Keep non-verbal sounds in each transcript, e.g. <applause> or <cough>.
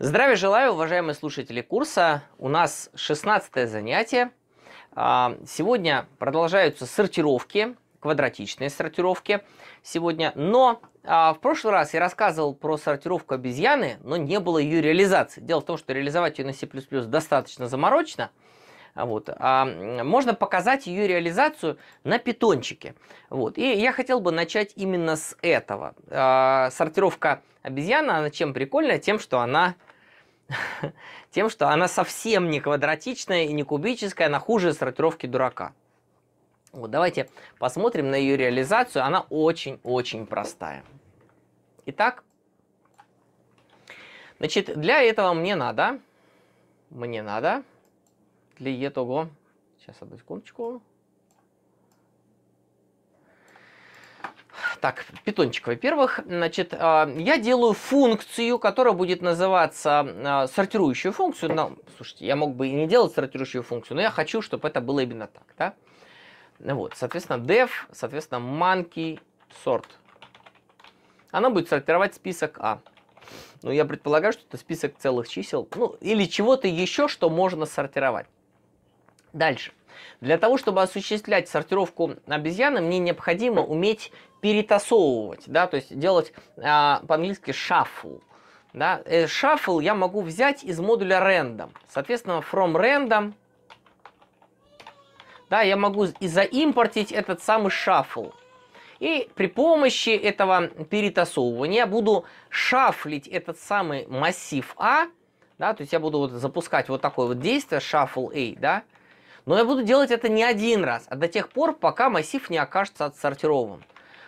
Здравия желаю, уважаемые слушатели курса. У нас 16 занятие. А, сегодня продолжаются сортировки, квадратичные сортировки сегодня. Но а, в прошлый раз я рассказывал про сортировку обезьяны, но не было ее реализации. Дело в том, что реализовать ее на C++ достаточно заморочно. А вот. А можно показать ее реализацию на питончике. Вот. И я хотел бы начать именно с этого. А, сортировка обезьяна, она чем прикольная? Тем, что она <laughs> тем, что она совсем не квадратичная и не кубическая, она хуже сортировки дурака. Вот давайте посмотрим на ее реализацию, она очень-очень простая. Итак, значит, для этого мне надо, мне надо, для этого, сейчас одну секундочку, Так, питончик, во-первых, значит, а, я делаю функцию, которая будет называться а, сортирующую функцию. Но, слушайте, я мог бы и не делать сортирующую функцию, но я хочу, чтобы это было именно так, да? Вот, соответственно, def, соответственно, monkey sort. Она будет сортировать список А. Ну, я предполагаю, что это список целых чисел, ну, или чего-то еще, что можно сортировать. Дальше. Для того, чтобы осуществлять сортировку обезьяны, мне необходимо уметь перетасовывать, да, то есть делать э, по-английски shuffle. Да. Э, shuffle я могу взять из модуля random. Соответственно, from random да, я могу и заимпортить этот самый shuffle. И при помощи этого перетасовывания буду шафлить этот самый массив А, да, то есть я буду вот запускать вот такое вот действие, shuffle A, да, но я буду делать это не один раз, а до тех пор, пока массив не окажется отсортирован.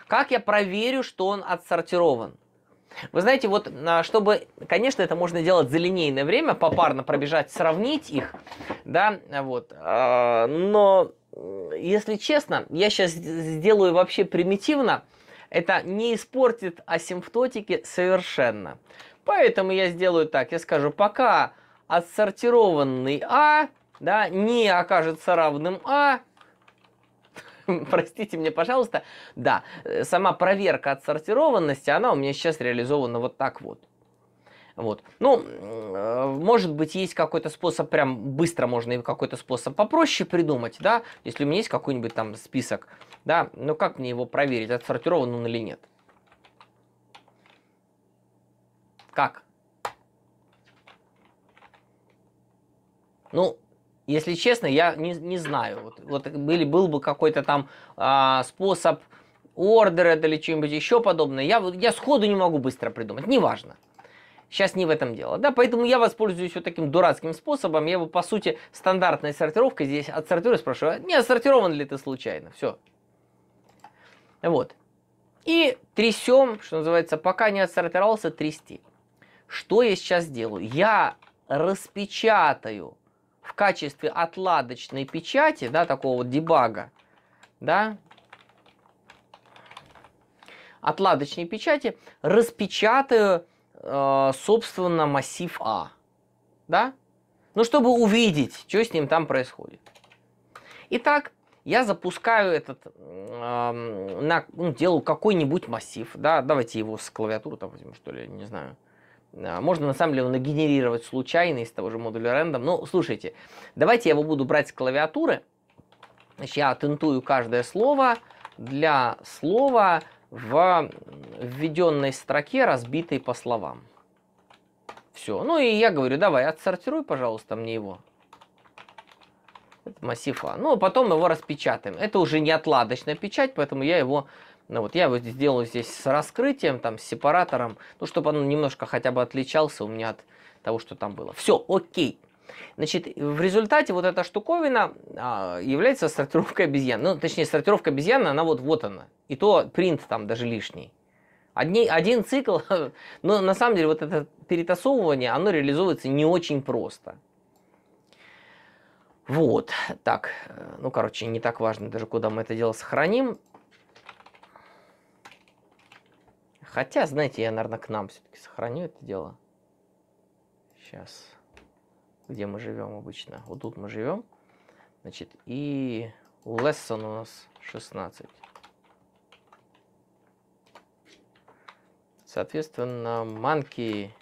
Как я проверю, что он отсортирован? Вы знаете, вот а, чтобы, конечно, это можно делать за линейное время, попарно пробежать, сравнить их, да, вот. А, но, если честно, я сейчас сделаю вообще примитивно, это не испортит асимптотики совершенно. Поэтому я сделаю так, я скажу, пока отсортированный А да, не окажется равным А, <laughs> простите меня, пожалуйста, да, э, сама проверка отсортированности, она у меня сейчас реализована вот так вот. Вот. Ну, э, может быть, есть какой-то способ, прям быстро можно какой-то способ попроще придумать, да, если у меня есть какой-нибудь там список, да, но ну как мне его проверить, отсортирован он или нет? Как? Ну, если честно, я не, не знаю. Вот, вот были, был бы какой-то там а, способ ордера, или чем нибудь еще подобное. Я, я сходу не могу быстро придумать, неважно. Сейчас не в этом дело. Да, поэтому я воспользуюсь вот таким дурацким способом. Я его, по сути, стандартной сортировкой здесь от спрашиваю, не отсортирован ли ты случайно? Все. Вот. И трясем, что называется, пока не отсортировался, трясти. Что я сейчас делаю? Я распечатаю в качестве отладочной печати, да, такого вот дебага, да, отладочной печати, распечатаю, э, собственно, массив А, да, ну, чтобы увидеть, что с ним там происходит. Итак, я запускаю этот, э, на, ну, делаю какой-нибудь массив, да, давайте его с клавиатуры там возьмем, что ли, не знаю, а, можно на самом деле нагенерировать случайно из того же модуля рендом. Но ну, слушайте, давайте я его буду брать с клавиатуры. Значит, я тентую каждое слово для слова в введенной строке, разбитой по словам. Все. Ну и я говорю, давай, отсортируй, пожалуйста, мне его. Это массив А. Ну, а потом его распечатаем. Это уже не отладочная печать, поэтому я его ну вот я вот сделаю здесь с раскрытием, там, с сепаратором, ну, чтобы он немножко хотя бы отличался у меня от того, что там было. Все, окей. Значит, в результате вот эта штуковина а, является сортировкой обезьян. Ну, точнее, сортировка обезьяны, она вот, вот она. И то принт там даже лишний. Одни, один цикл, <laughs> но на самом деле вот это перетасовывание, оно реализуется не очень просто. Вот, так, э, ну, короче, не так важно даже, куда мы это дело сохраним. Хотя, знаете, я, наверное, к нам все-таки сохраню это дело. Сейчас. Где мы живем обычно? Вот тут мы живем. Значит, и lesson у нас 16. Соответственно, манки...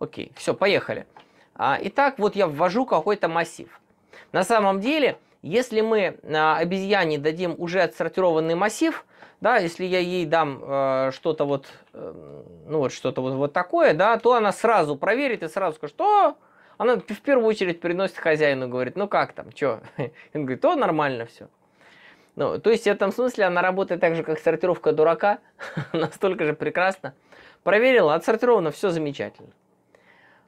Окей, все, поехали. А, итак, вот я ввожу какой-то массив. На самом деле, если мы а, обезьяне дадим уже отсортированный массив, да, если я ей дам э, что-то вот, э, ну вот что-то вот, вот такое, да, то она сразу проверит и сразу скажет, что она в первую очередь приносит хозяину, говорит, ну как там, что? <laughs> Он говорит, то нормально все. Ну, то есть в этом смысле она работает так же, как сортировка дурака, <laughs> настолько же прекрасно. Проверила, отсортировано, все замечательно.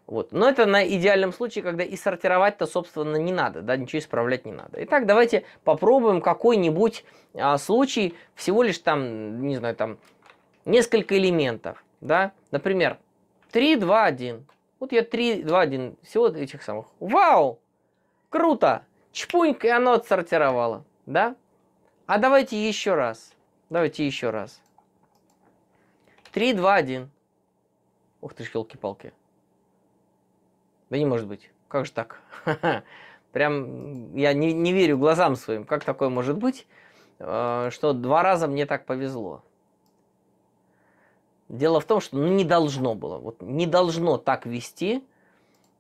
Вот. Но это на идеальном случае, когда и сортировать-то, собственно, не надо, да, ничего исправлять не надо. Итак, давайте попробуем какой-нибудь а, случай, всего лишь там, не знаю, там, несколько элементов, да. Например, 3, 2, 1. Вот я 3, 2, 1, всего этих самых. Вау! Круто! Чпуньк, и оно отсортировало, да. А давайте еще раз. Давайте еще раз. 3, 2, 1. Ух ты ж, елки-палки. Да не может быть. Как же так? <laughs> Прям я не, не верю глазам своим, как такое может быть, э, что два раза мне так повезло. Дело в том, что ну, не должно было. Вот не должно так вести.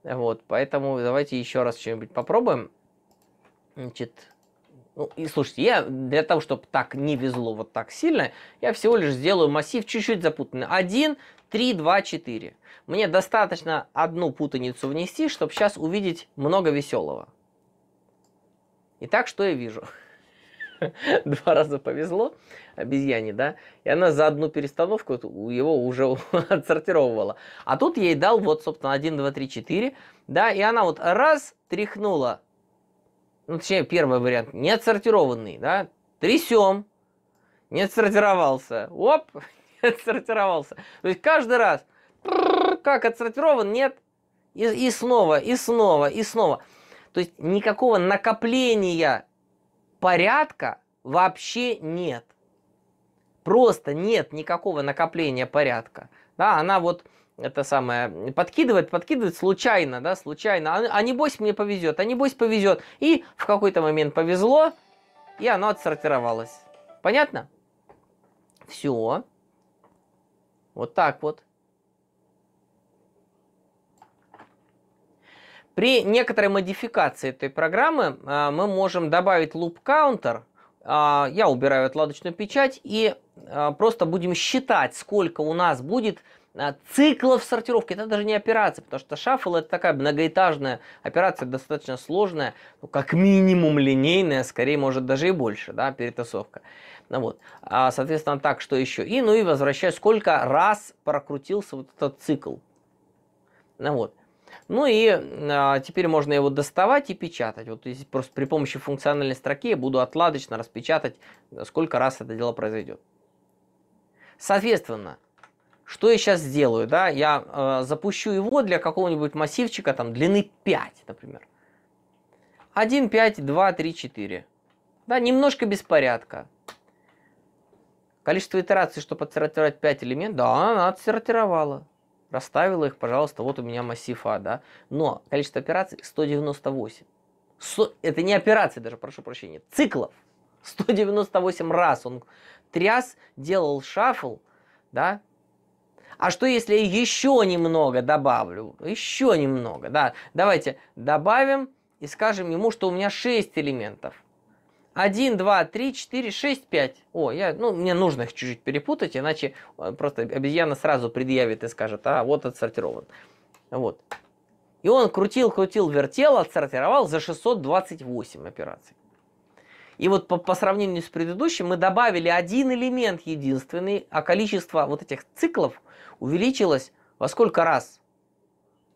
Вот, поэтому давайте еще раз что-нибудь попробуем. Значит, ну, и слушайте, я для того, чтобы так не везло вот так сильно, я всего лишь сделаю массив чуть-чуть запутанный. 1, 3, 2, 4. Мне достаточно одну путаницу внести, чтобы сейчас увидеть много веселого. Итак, что я вижу? <laughs> Два раза повезло обезьяне, да? И она за одну перестановку его уже <laughs> отсортировывала А тут ей дал вот, собственно, 1, 2, 3, 4. Да, и она вот раз тряхнула. Ну, точнее, первый вариант, не отсортированный, да? Трясем, не отсортировался. Оп, <laughs> отсортировался. То есть каждый раз, как отсортирован, нет, и, и снова, и снова, и снова. То есть никакого накопления порядка вообще нет. Просто нет никакого накопления порядка. Да, она вот это самое, подкидывает, подкидывает случайно, да, случайно. А, а небось мне повезет, а небось повезет. И в какой-то момент повезло, и оно отсортировалось. Понятно? Все. Вот так вот. При некоторой модификации этой программы э, мы можем добавить loop counter. Э, я убираю отладочную печать и э, просто будем считать, сколько у нас будет циклов сортировки. Это даже не операция, потому что шаффл это такая многоэтажная операция, достаточно сложная, ну, как минимум линейная, скорее может даже и больше, да, перетасовка. Ну, вот. А, соответственно, так, что еще? И, ну и возвращаю, сколько раз прокрутился вот этот цикл. Ну, вот. Ну и а, теперь можно его доставать и печатать. Вот здесь просто при помощи функциональной строки я буду отладочно распечатать, сколько раз это дело произойдет. Соответственно, что я сейчас сделаю? Да? Я э, запущу его для какого-нибудь массивчика там, длины 5, например. 1, 5, 2, 3, 4. Да, немножко беспорядка. Количество итераций, чтобы отсортировать 5 элементов, да, она отсортировала. Расставила их, пожалуйста, вот у меня массив А, да. Но количество операций 198. Со... Это не операции даже, прошу прощения, циклов. 198 раз он тряс, делал шафл, да. А что если я еще немного добавлю? Еще немного, да. Давайте добавим и скажем ему, что у меня 6 элементов. 1, 2, 3, 4, 6, 5. О, я, ну, мне нужно их чуть-чуть перепутать, иначе э, просто обезьяна сразу предъявит и скажет, а, вот отсортирован. Вот. И он крутил, крутил, вертел, отсортировал за 628 операций. И вот по, по сравнению с предыдущим мы добавили один элемент единственный, а количество вот этих циклов увеличилось во сколько раз?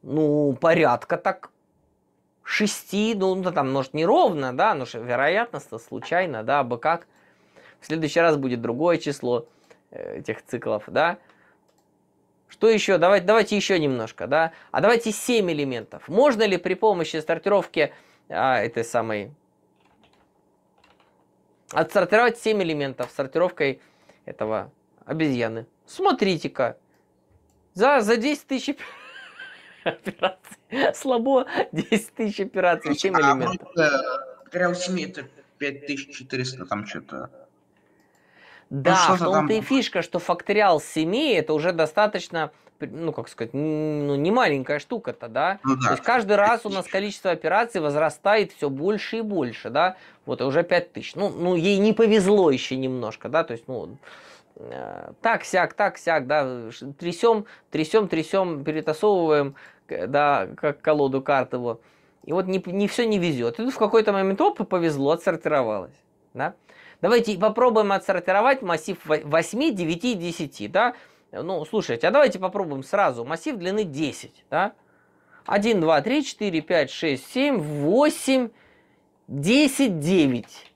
Ну, порядка так шести, ну, ну, там, может, неровно, да, но вероятность-то случайно, да, бы как. В следующий раз будет другое число э, этих циклов, да. Что еще? Давайте, давайте еще немножко, да. А давайте 7 элементов. Можно ли при помощи сортировки а, этой самой... Отсортировать 7 элементов сортировкой этого обезьяны? Смотрите-ка. За, за 10 тысяч <laughs> операций. Слабо 10 тысяч операций, 7 элементов. Реал 7 это 5400 там что-то. Да, ну, что в том-то и фишка, что факториал 7 это уже достаточно, ну как сказать, ну не маленькая штука-то, да? Ну, да. То есть каждый раз у нас количество операций возрастает все больше и больше, да? Вот и уже 5000. Ну, ну ей не повезло еще немножко, да? То есть, ну, э, так сяк, так сяк, да, трясем, трясем, трясем, перетасовываем, Э, да, как колоду карт его. И вот не, не все не везет. И тут в какой-то момент, оп, повезло, отсортировалось. Да? Давайте попробуем отсортировать массив 8, 9 и 10. Да? Ну, слушайте, а давайте попробуем сразу массив длины 10. Да? 1, 2, 3, 4, 5, 6, 7, 8, 10, 9.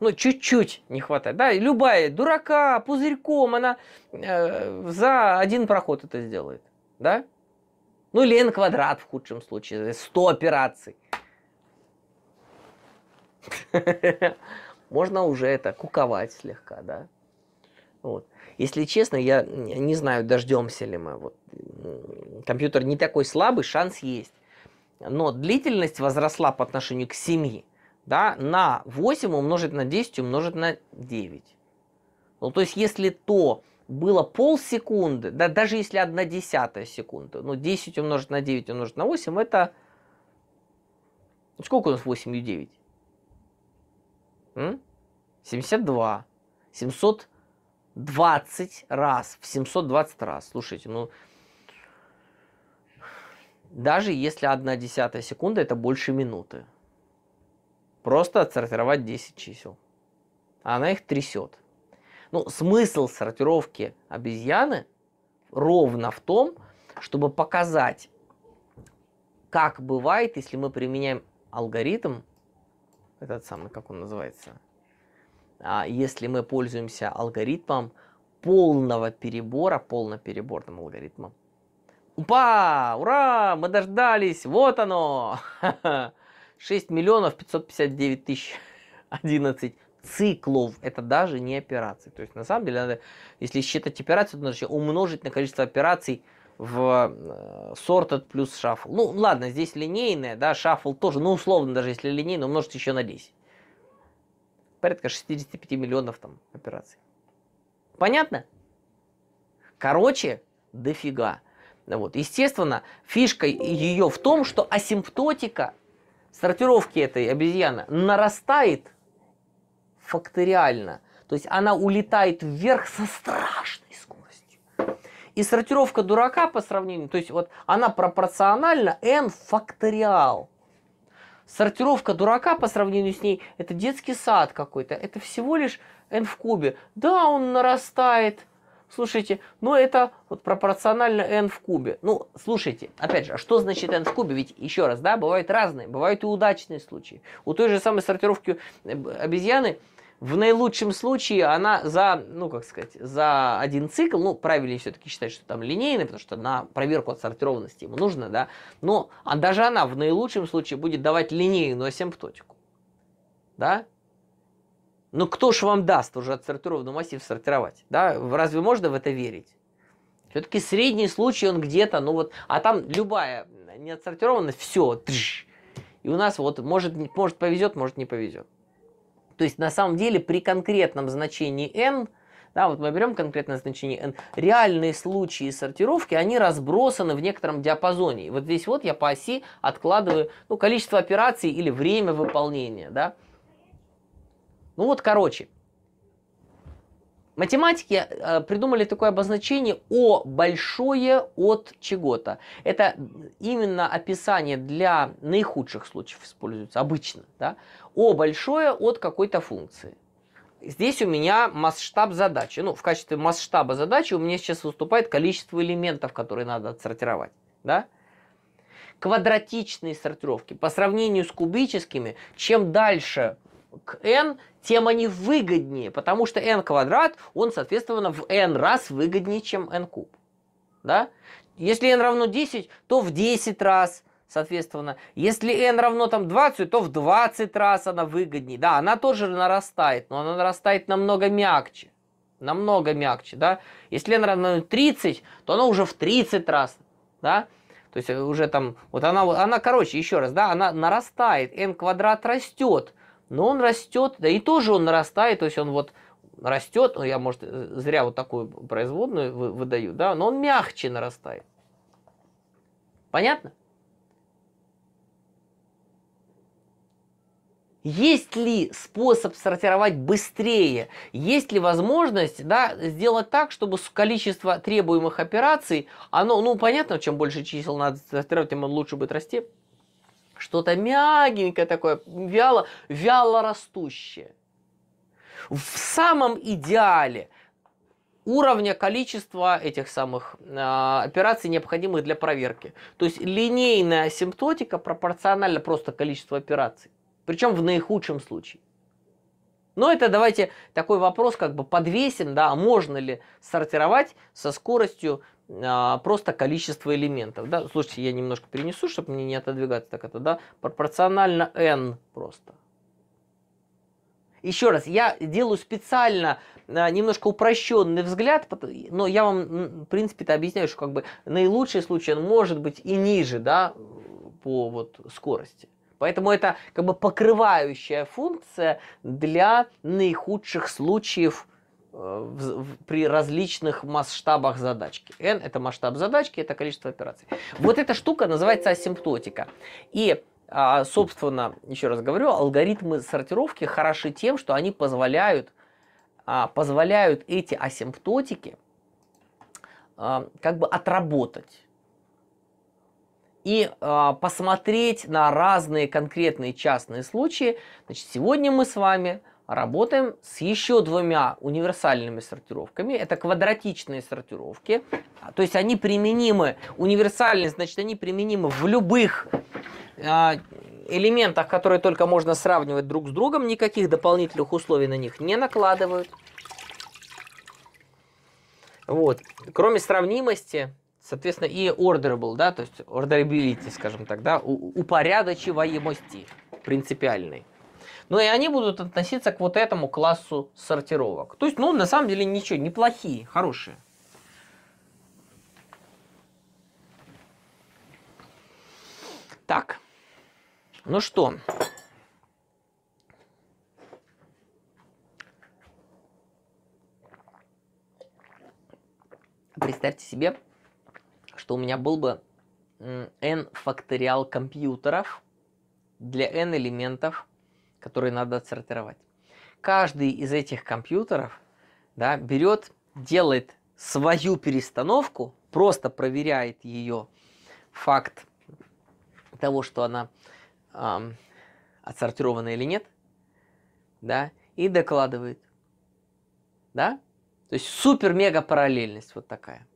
Ну, чуть-чуть не хватает. Да, любая дурака, пузырьком, она э, за один проход это сделает. Да? Ну или n квадрат в худшем случае, 100 э, операций. <laughs> Можно уже это куковать слегка, да? Вот. Если честно, я не знаю, дождемся ли мы. Вот. Компьютер не такой слабый, шанс есть. Но длительность возросла по отношению к 7. Да, на 8 умножить на 10 умножить на 9. Ну, то есть, если то, было полсекунды, да, даже если одна десятая секунда, ну 10 умножить на 9 умножить на 8, это... Сколько у нас 8 и 9? М? 72. 720 раз. В 720 раз. Слушайте, ну... Даже если одна десятая секунда, это больше минуты. Просто отсортировать 10 чисел. А она их трясет. Ну, смысл сортировки обезьяны ровно в том, чтобы показать, как бывает, если мы применяем алгоритм, этот самый, как он называется, а если мы пользуемся алгоритмом полного перебора, полнопереборным алгоритмом. Упа! Ура! Мы дождались! Вот оно! 6 <laughs> миллионов 559 тысяч 11 циклов, это даже не операции. То есть на самом деле надо, если считать операцию, то надо умножить на количество операций в sorted э, плюс шаффл. Ну ладно, здесь линейная, да, шаффл тоже, ну условно даже если линейная, умножить еще на 10. Порядка 65 миллионов там операций. Понятно? Короче, дофига. Вот. Естественно, фишка ее в том, что асимптотика сортировки этой обезьяны нарастает факториально. То есть она улетает вверх со страшной скоростью. И сортировка дурака по сравнению, то есть вот она пропорциональна n факториал. Сортировка дурака по сравнению с ней, это детский сад какой-то, это всего лишь n в кубе. Да, он нарастает, Слушайте, ну это вот пропорционально n в кубе. Ну, слушайте, опять же, а что значит n в кубе? Ведь еще раз, да, бывают разные, бывают и удачные случаи. У той же самой сортировки э, обезьяны в наилучшем случае она за, ну как сказать, за один цикл, ну правильнее все-таки считать, что там линейный, потому что на проверку отсортированности ему нужно, да, но а даже она в наилучшем случае будет давать линейную асимптотику, да, ну кто же вам даст уже отсортированный массив сортировать? Да? Разве можно в это верить? Все-таки средний случай, он где-то, ну вот, а там любая неотсортированность, все, тш, и у нас вот может, может повезет, может не повезет. То есть на самом деле при конкретном значении n, да, вот мы берем конкретное значение n, реальные случаи сортировки, они разбросаны в некотором диапазоне. И вот здесь вот я по оси откладываю ну, количество операций или время выполнения, да, ну вот, короче, математики э, придумали такое обозначение О большое от чего-то. Это именно описание для наихудших случаев используется обычно. Да? О большое от какой-то функции. Здесь у меня масштаб задачи. Ну, в качестве масштаба задачи у меня сейчас выступает количество элементов, которые надо отсортировать. Да? Квадратичные сортировки по сравнению с кубическими, чем дальше к n, тем они выгоднее, потому что n квадрат, он, соответственно, в n раз выгоднее, чем n куб. Да? Если n равно 10, то в 10 раз, соответственно. Если n равно там 20, то в 20 раз она выгоднее. Да, она тоже нарастает, но она нарастает намного мягче. Намного мягче, да. Если n равно 30, то она уже в 30 раз, да. То есть э, уже там, вот она, она короче, еще раз, да, она нарастает, n квадрат растет но он растет, да и тоже он нарастает, то есть он вот растет, ну я, может, зря вот такую производную выдаю, да, но он мягче нарастает. Понятно? Есть ли способ сортировать быстрее? Есть ли возможность да, сделать так, чтобы количество требуемых операций, оно, ну понятно, чем больше чисел надо сортировать, тем он лучше будет расти что-то мягенькое такое, вяло, вяло растущее. В самом идеале уровня количества этих самых э, операций, необходимых для проверки. То есть линейная асимптотика пропорциональна просто количеству операций. Причем в наихудшем случае. Но это давайте такой вопрос как бы подвесим, да, а можно ли сортировать со скоростью а, просто количество элементов. Да? Слушайте, я немножко перенесу, чтобы мне не отодвигаться так это, да? Пропорционально n просто. Еще раз, я делаю специально а, немножко упрощенный взгляд, но я вам, в принципе, то объясняю, что как бы наилучший случай он может быть и ниже, да, по вот скорости. Поэтому это как бы покрывающая функция для наихудших случаев при различных масштабах задачки. N – это масштаб задачки, это количество операций. Вот эта штука называется асимптотика. И, а, собственно, еще раз говорю, алгоритмы сортировки хороши тем, что они позволяют, а, позволяют эти асимптотики а, как бы отработать и э, посмотреть на разные конкретные частные случаи. Значит, сегодня мы с вами работаем с еще двумя универсальными сортировками. Это квадратичные сортировки. То есть они применимы, универсальные, значит, они применимы в любых а, элементах, которые только можно сравнивать друг с другом. Никаких дополнительных условий на них не накладывают. Вот. Кроме сравнимости, соответственно, и orderable, да, то есть orderability, скажем так, да, упорядочиваемости принципиальной. Но ну, и они будут относиться к вот этому классу сортировок. То есть, ну, на самом деле ничего, неплохие, хорошие. Так, ну что, представьте себе, что у меня был бы n факториал компьютеров для n элементов которые надо отсортировать. Каждый из этих компьютеров да, берет, делает свою перестановку, просто проверяет ее факт того, что она эм, отсортирована или нет, да, и докладывает. Да? То есть супер-мега параллельность вот такая.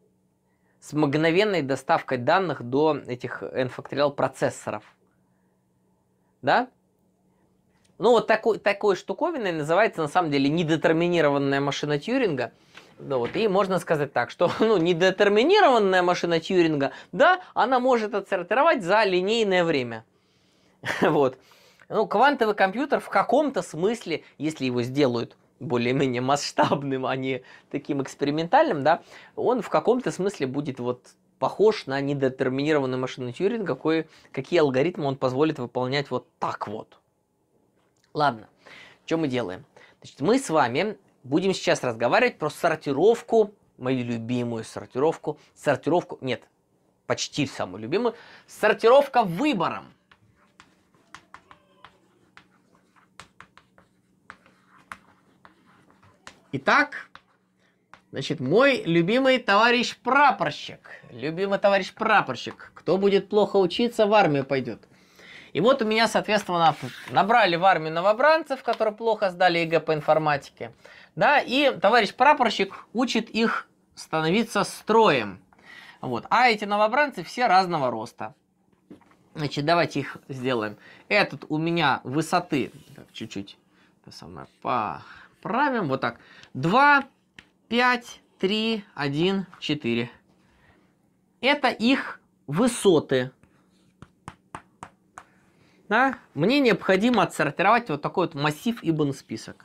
С мгновенной доставкой данных до этих N-факториал процессоров. Да? Ну, вот такой, такой штуковиной называется, на самом деле, недетерминированная машина Тьюринга. Ну, вот, и можно сказать так, что <laughs> ну, недетерминированная машина Тьюринга, да, она может отсортировать за линейное время. <laughs> вот. Ну, квантовый компьютер в каком-то смысле, если его сделают более-менее масштабным, а не таким экспериментальным, да, он в каком-то смысле будет вот похож на недетерминированную машину Тьюринга, какой, какие алгоритмы он позволит выполнять вот так вот. Ладно, что мы делаем? Значит, мы с вами будем сейчас разговаривать про сортировку, мою любимую сортировку, сортировку, нет, почти самую любимую, сортировка выбором. Итак, значит, мой любимый товарищ прапорщик, любимый товарищ прапорщик, кто будет плохо учиться, в армию пойдет – и вот у меня, соответственно, набрали в армию новобранцев, которые плохо сдали ЕГЭ по информатике. Да, и товарищ прапорщик учит их становиться строем. Вот. А эти новобранцы все разного роста. Значит, давайте их сделаем. Этот у меня высоты, чуть-чуть, самое, поправим, вот так. 2, 5, 3, 1, 4. Это их высоты да, мне необходимо отсортировать вот такой вот массив ибн список.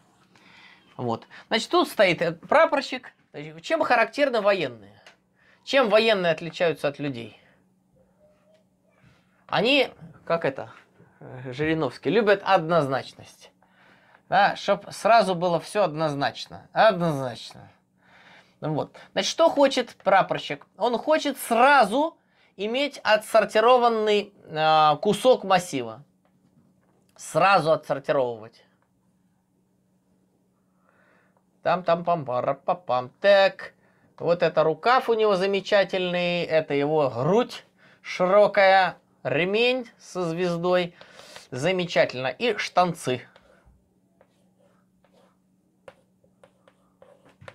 Вот. Значит, тут стоит э, прапорщик. Чем характерны военные? Чем военные отличаются от людей? Они, как это, э, Жириновский, любят однозначность. Да, чтобы сразу было все однозначно. Однозначно. Вот. Значит, что хочет прапорщик? Он хочет сразу иметь отсортированный э, кусок массива сразу отсортировывать. Там, там, пам, пара, па, так. Вот это рукав у него замечательный, это его грудь широкая, ремень со звездой, замечательно, и штанцы.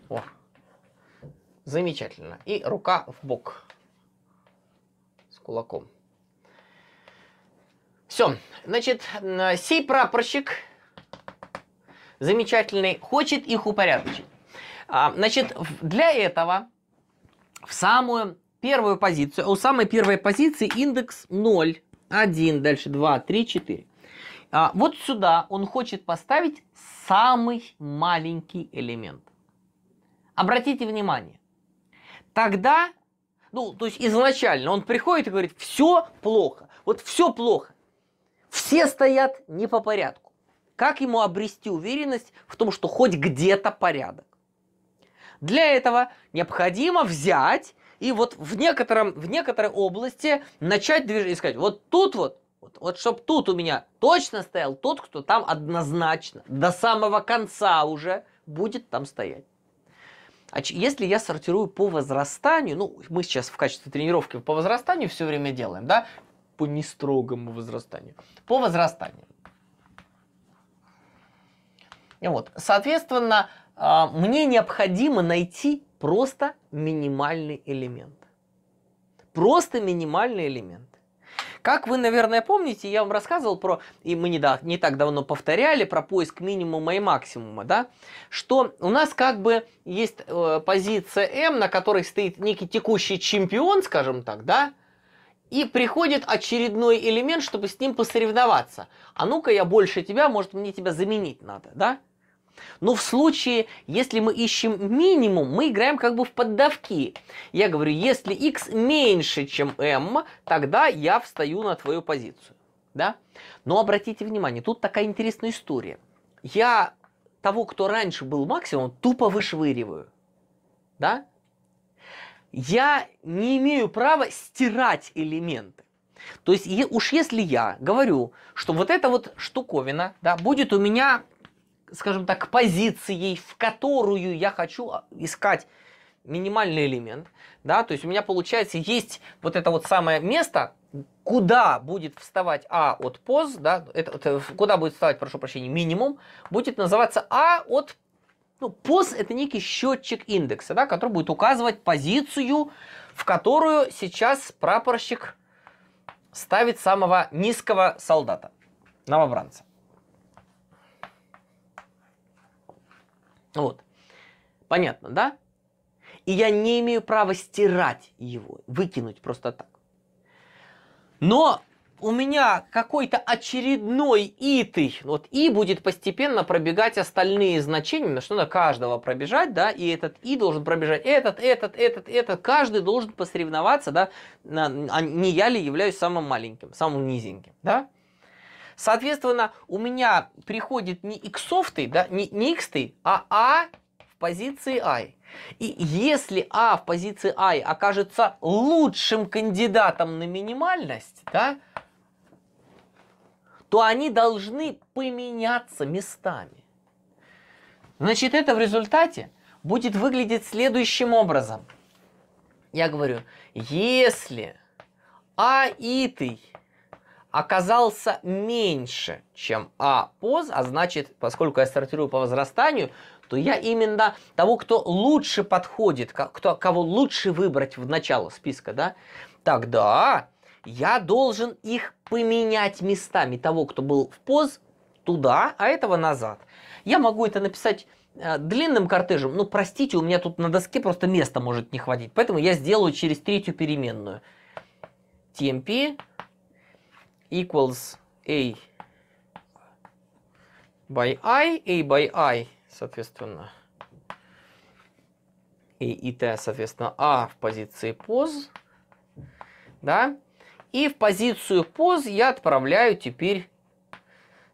О, замечательно. И рука в бок с кулаком. Все, значит, сей прапорщик замечательный хочет их упорядочить. А, значит, для этого в самую первую позицию, у самой первой позиции индекс 0, 1, дальше 2, 3, 4. А, вот сюда он хочет поставить самый маленький элемент. Обратите внимание. Тогда, ну, то есть изначально он приходит и говорит, все плохо, вот все плохо. Все стоят не по порядку. Как ему обрести уверенность в том, что хоть где-то порядок? Для этого необходимо взять и вот в, некотором, в некоторой области начать движение сказать, вот тут вот, вот, вот чтобы тут у меня точно стоял тот, кто там однозначно, до самого конца уже будет там стоять. А если я сортирую по возрастанию, ну, мы сейчас в качестве тренировки по возрастанию все время делаем, да, по нестрогому возрастанию. По возрастанию. И вот, соответственно, а, мне необходимо найти просто минимальный элемент. Просто минимальный элемент. Как вы, наверное, помните, я вам рассказывал про, и мы не, да, не так давно повторяли, про поиск минимума и максимума, да, что у нас как бы есть э, позиция М, на которой стоит некий текущий чемпион, скажем так, да, и приходит очередной элемент, чтобы с ним посоревноваться. А ну-ка я больше тебя, может мне тебя заменить надо, да? Но в случае, если мы ищем минимум, мы играем как бы в поддавки. Я говорю, если x меньше, чем m, тогда я встаю на твою позицию. Да? Но обратите внимание, тут такая интересная история. Я того, кто раньше был максимум, тупо вышвыриваю. Да? я не имею права стирать элементы. То есть уж если я говорю, что вот эта вот штуковина да, будет у меня, скажем так, позицией, в которую я хочу а, искать минимальный элемент, да, то есть у меня получается есть вот это вот самое место, куда будет вставать А от поз, да, это, это, куда будет вставать, прошу прощения, минимум, будет называться А от ну, POS это некий счетчик индекса, да, который будет указывать позицию, в которую сейчас прапорщик ставит самого низкого солдата, новобранца. Вот. Понятно, да? И я не имею права стирать его, выкинуть просто так. Но у меня какой-то очередной итый, вот и будет постепенно пробегать остальные значения, потому что надо каждого пробежать, да, и этот и должен пробежать, этот, этот, этот, этот, каждый должен посоревноваться, да, а не я ли являюсь самым маленьким, самым низеньким, да. Соответственно, у меня приходит не иксовтый, да, не, не икстый, а а в позиции i. И если а в позиции i окажется лучшим кандидатом на минимальность, да, то они должны поменяться местами. Значит, это в результате будет выглядеть следующим образом. Я говорю, если аитый оказался меньше, чем АПОЗ, а значит, поскольку я сортирую по возрастанию, то я именно того, кто лучше подходит, кто, кого лучше выбрать в начало списка, да, тогда я должен их поменять местами того, кто был в поз, туда, а этого назад. Я могу это написать э, длинным кортежем, ну простите, у меня тут на доске просто места может не хватить, поэтому я сделаю через третью переменную. tmp equals a by i, a by i, соответственно, и и t, соответственно, а в позиции поз, да, и в позицию поз я отправляю теперь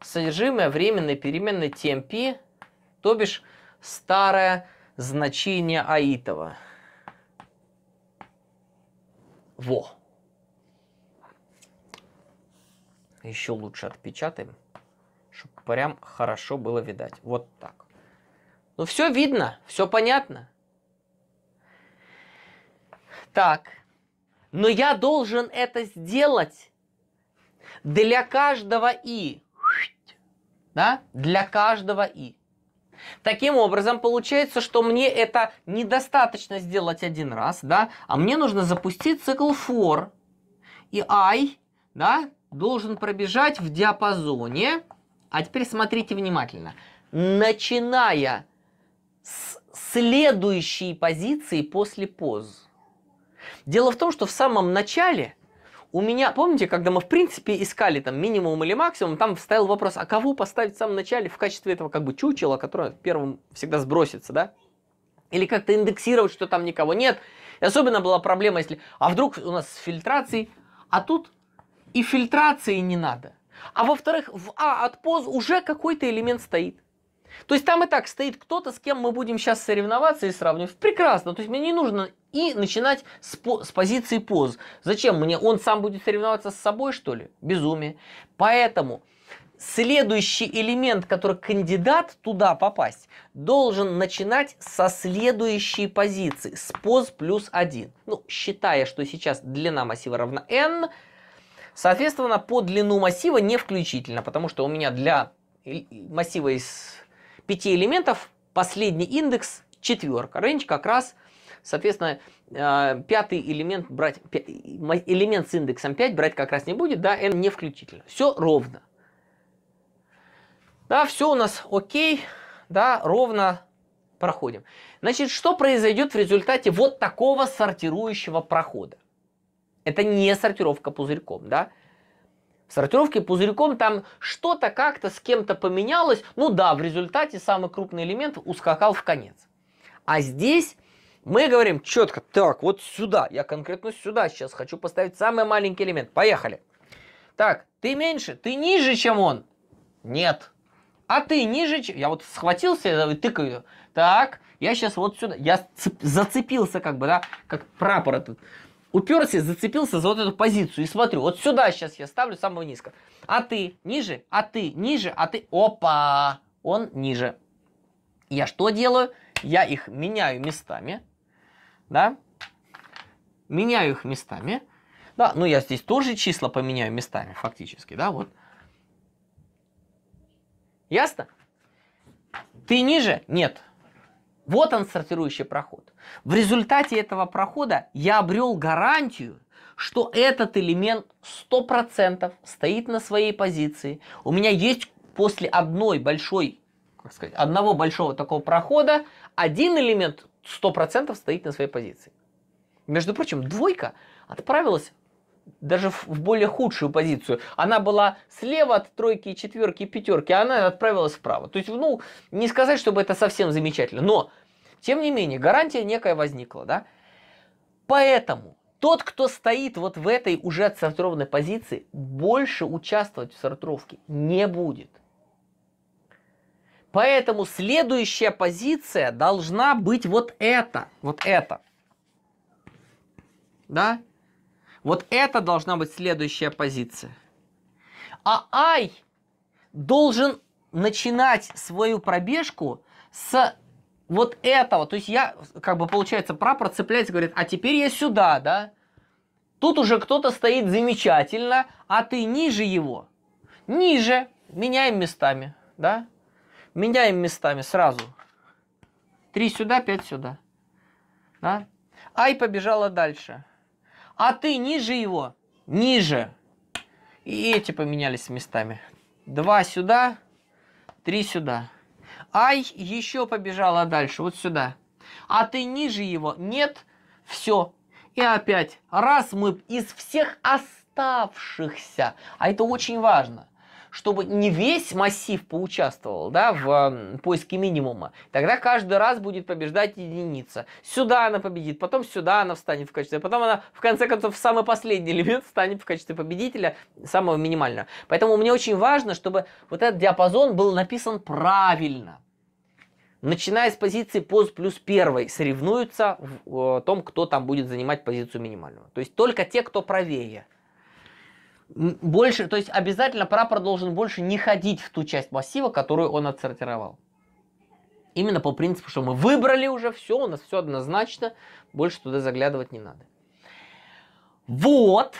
содержимое временной переменной tmp, то бишь старое значение аитова. Во. Еще лучше отпечатаем, чтобы прям хорошо было видать. Вот так. Ну все видно, все понятно. Так. Но я должен это сделать для каждого «и». Да? Для каждого «и». Таким образом, получается, что мне это недостаточно сделать один раз, да, а мне нужно запустить цикл for. И i, да, должен пробежать в диапазоне, а теперь смотрите внимательно, начиная с следующей позиции после поз. Дело в том, что в самом начале у меня, помните, когда мы в принципе искали там минимум или максимум, там вставил вопрос, а кого поставить в самом начале в качестве этого как бы чучела, которое первым всегда сбросится, да? Или как-то индексировать, что там никого нет. И особенно была проблема, если, а вдруг у нас с фильтрацией, а тут и фильтрации не надо. А во-вторых, в А от поз уже какой-то элемент стоит. То есть там и так стоит кто-то, с кем мы будем сейчас соревноваться и сравнивать. Прекрасно. То есть мне не нужно и начинать с, по, с позиции поз. Зачем мне? Он сам будет соревноваться с собой, что ли? Безумие. Поэтому следующий элемент, который кандидат туда попасть, должен начинать со следующей позиции. С поз плюс 1. Ну, считая, что сейчас длина массива равна n, соответственно, по длину массива не включительно, потому что у меня для массива из пяти элементов, последний индекс четверка. Range как раз, соответственно, э, пятый элемент брать, элемент с индексом 5 брать как раз не будет, да, n не включительно. Все ровно. Да, все у нас окей, да, ровно проходим. Значит, что произойдет в результате вот такого сортирующего прохода? Это не сортировка пузырьком, да? сортировки пузырьком там что-то как-то с кем-то поменялось. Ну да, в результате самый крупный элемент ускакал в конец. А здесь мы говорим четко, так, вот сюда, я конкретно сюда сейчас хочу поставить самый маленький элемент. Поехали. Так, ты меньше, ты ниже, чем он. Нет. А ты ниже, чем... Я вот схватился, я тыкаю. Так, я сейчас вот сюда. Я зацепился как бы, да, как прапор этот уперся, зацепился за вот эту позицию и смотрю, вот сюда сейчас я ставлю самого низко. А ты ниже, а ты ниже, а ты... Опа! Он ниже. Я что делаю? Я их меняю местами, да? Меняю их местами. Да, ну я здесь тоже числа поменяю местами фактически, да, вот. Ясно? Ты ниже? Нет. Вот он сортирующий проход. В результате этого прохода я обрел гарантию, что этот элемент 100% стоит на своей позиции. У меня есть после одной большой, как сказать, одного большого такого прохода один элемент 100% стоит на своей позиции. Между прочим, двойка отправилась даже в более худшую позицию. Она была слева от тройки, четверки пятерки, а она отправилась вправо. То есть, ну, не сказать, чтобы это совсем замечательно, но тем не менее, гарантия некая возникла, да? Поэтому тот, кто стоит вот в этой уже отсортированной позиции, больше участвовать в сортировке не будет. Поэтому следующая позиция должна быть вот эта. Вот эта. Да? Вот это должна быть следующая позиция. А Ай должен начинать свою пробежку с вот этого. То есть я, как бы получается, прапор цепляется, говорит, а теперь я сюда, да? Тут уже кто-то стоит замечательно, а ты ниже его. Ниже. Меняем местами, да? Меняем местами сразу. Три сюда, пять сюда. Да? Ай побежала дальше. А ты ниже его. Ниже. И эти поменялись местами. Два сюда, три сюда. Ай еще побежала дальше, вот сюда. А ты ниже его? Нет. Все. И опять, раз мы из всех оставшихся, а это очень важно, чтобы не весь массив поучаствовал да, в поиске минимума, тогда каждый раз будет побеждать единица. Сюда она победит, потом сюда она встанет в качестве, потом она в конце концов в самый последний <laughs> элемент встанет в качестве победителя, самого минимального. Поэтому мне очень важно, чтобы вот этот диапазон был написан правильно начиная с позиции поз плюс первой, соревнуются в том, кто там будет занимать позицию минимального. То есть только те, кто правее больше, то есть обязательно прапор должен больше не ходить в ту часть массива, которую он отсортировал. Именно по принципу, что мы выбрали уже все, у нас все однозначно, больше туда заглядывать не надо. Вот,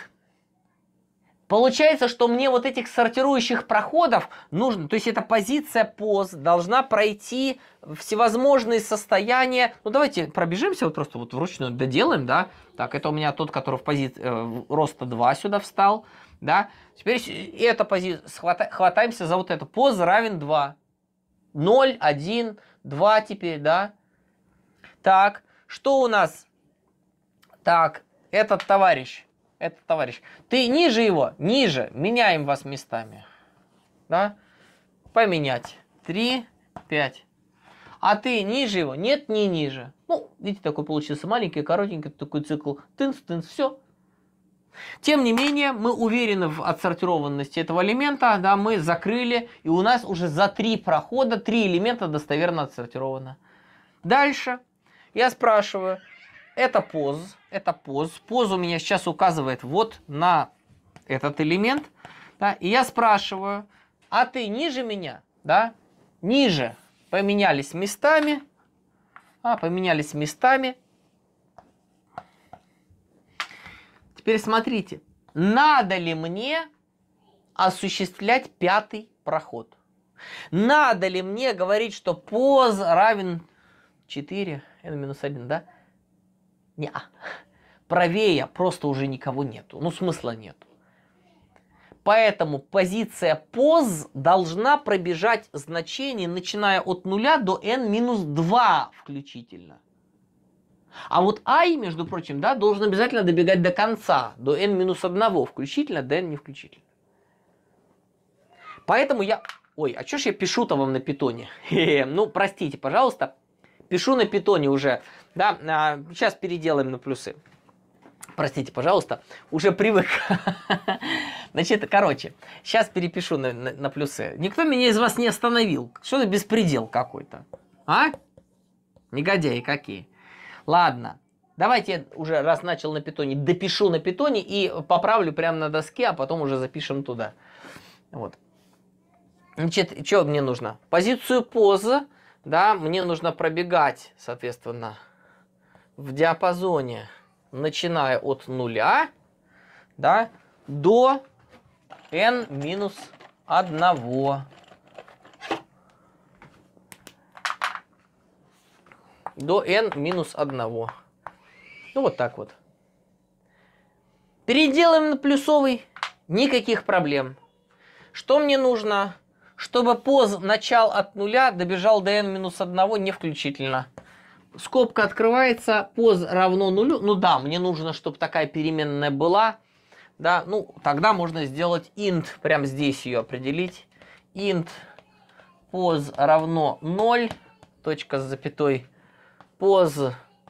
Получается, что мне вот этих сортирующих проходов нужно, то есть эта позиция поз должна пройти всевозможные состояния. Ну давайте пробежимся вот просто вот вручную доделаем, да. Так, это у меня тот, который в позиции э, роста 2 сюда встал, да. Теперь эта позиция, хвата, хватаемся за вот эту. Поз равен 2. 0, 1, 2 теперь, да. Так, что у нас? Так, этот товарищ этот товарищ. Ты ниже его, ниже, меняем вас местами. Да? Поменять. Три, пять. А ты ниже его? Нет, не ниже. Ну, видите, такой получился маленький, коротенький такой цикл. Тынс, тынс, все, тем не менее, мы уверены в отсортированности этого элемента, да, мы закрыли, и у нас уже за три прохода три элемента достоверно отсортировано. Дальше я спрашиваю, это поз, это поз. Поз у меня сейчас указывает вот на этот элемент. Да, и я спрашиваю, а ты ниже меня? Да, ниже. Поменялись местами. А, поменялись местами. Теперь смотрите, надо ли мне осуществлять пятый проход? Надо ли мне говорить, что поз равен 4, n-1, да? Не, -а. правее просто уже никого нету. Ну, смысла нету. Поэтому позиция поз должна пробежать значение, начиная от нуля до n минус 2 включительно. А вот i, между прочим, да, должен обязательно добегать до конца, до n минус 1 включительно, до n не включительно. Поэтому я... Ой, а что ж я пишу-то вам на питоне? <laughs> ну, простите, пожалуйста. Пишу на питоне уже да, а, сейчас переделаем на плюсы. Простите, пожалуйста, уже привык. <laughs> Значит, короче, сейчас перепишу на, на, на плюсы. Никто меня из вас не остановил. Что за беспредел какой-то? А? Негодяи какие. Ладно, давайте уже раз начал на питоне, допишу на питоне и поправлю прямо на доске, а потом уже запишем туда. Вот. Значит, что мне нужно? Позицию поза, да, мне нужно пробегать, соответственно, в диапазоне, начиная от нуля да, до n минус 1. До n минус 1. Ну вот так вот. Переделаем на плюсовый, никаких проблем. Что мне нужно, чтобы поз начал от нуля добежал до n минус 1 не включительно скобка открывается, поз равно нулю. Ну да, мне нужно, чтобы такая переменная была. Да, ну тогда можно сделать int, прямо здесь ее определить. int поз равно 0, точка с запятой, поз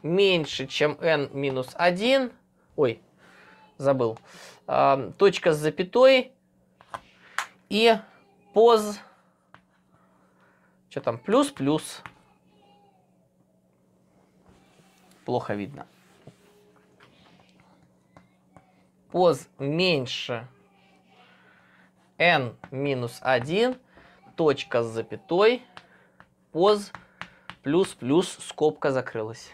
меньше, чем n минус 1. Ой, забыл. Э, точка с запятой и поз, что там, плюс-плюс. плохо видно. Поз меньше n минус 1, точка с запятой, поз плюс-плюс, скобка закрылась.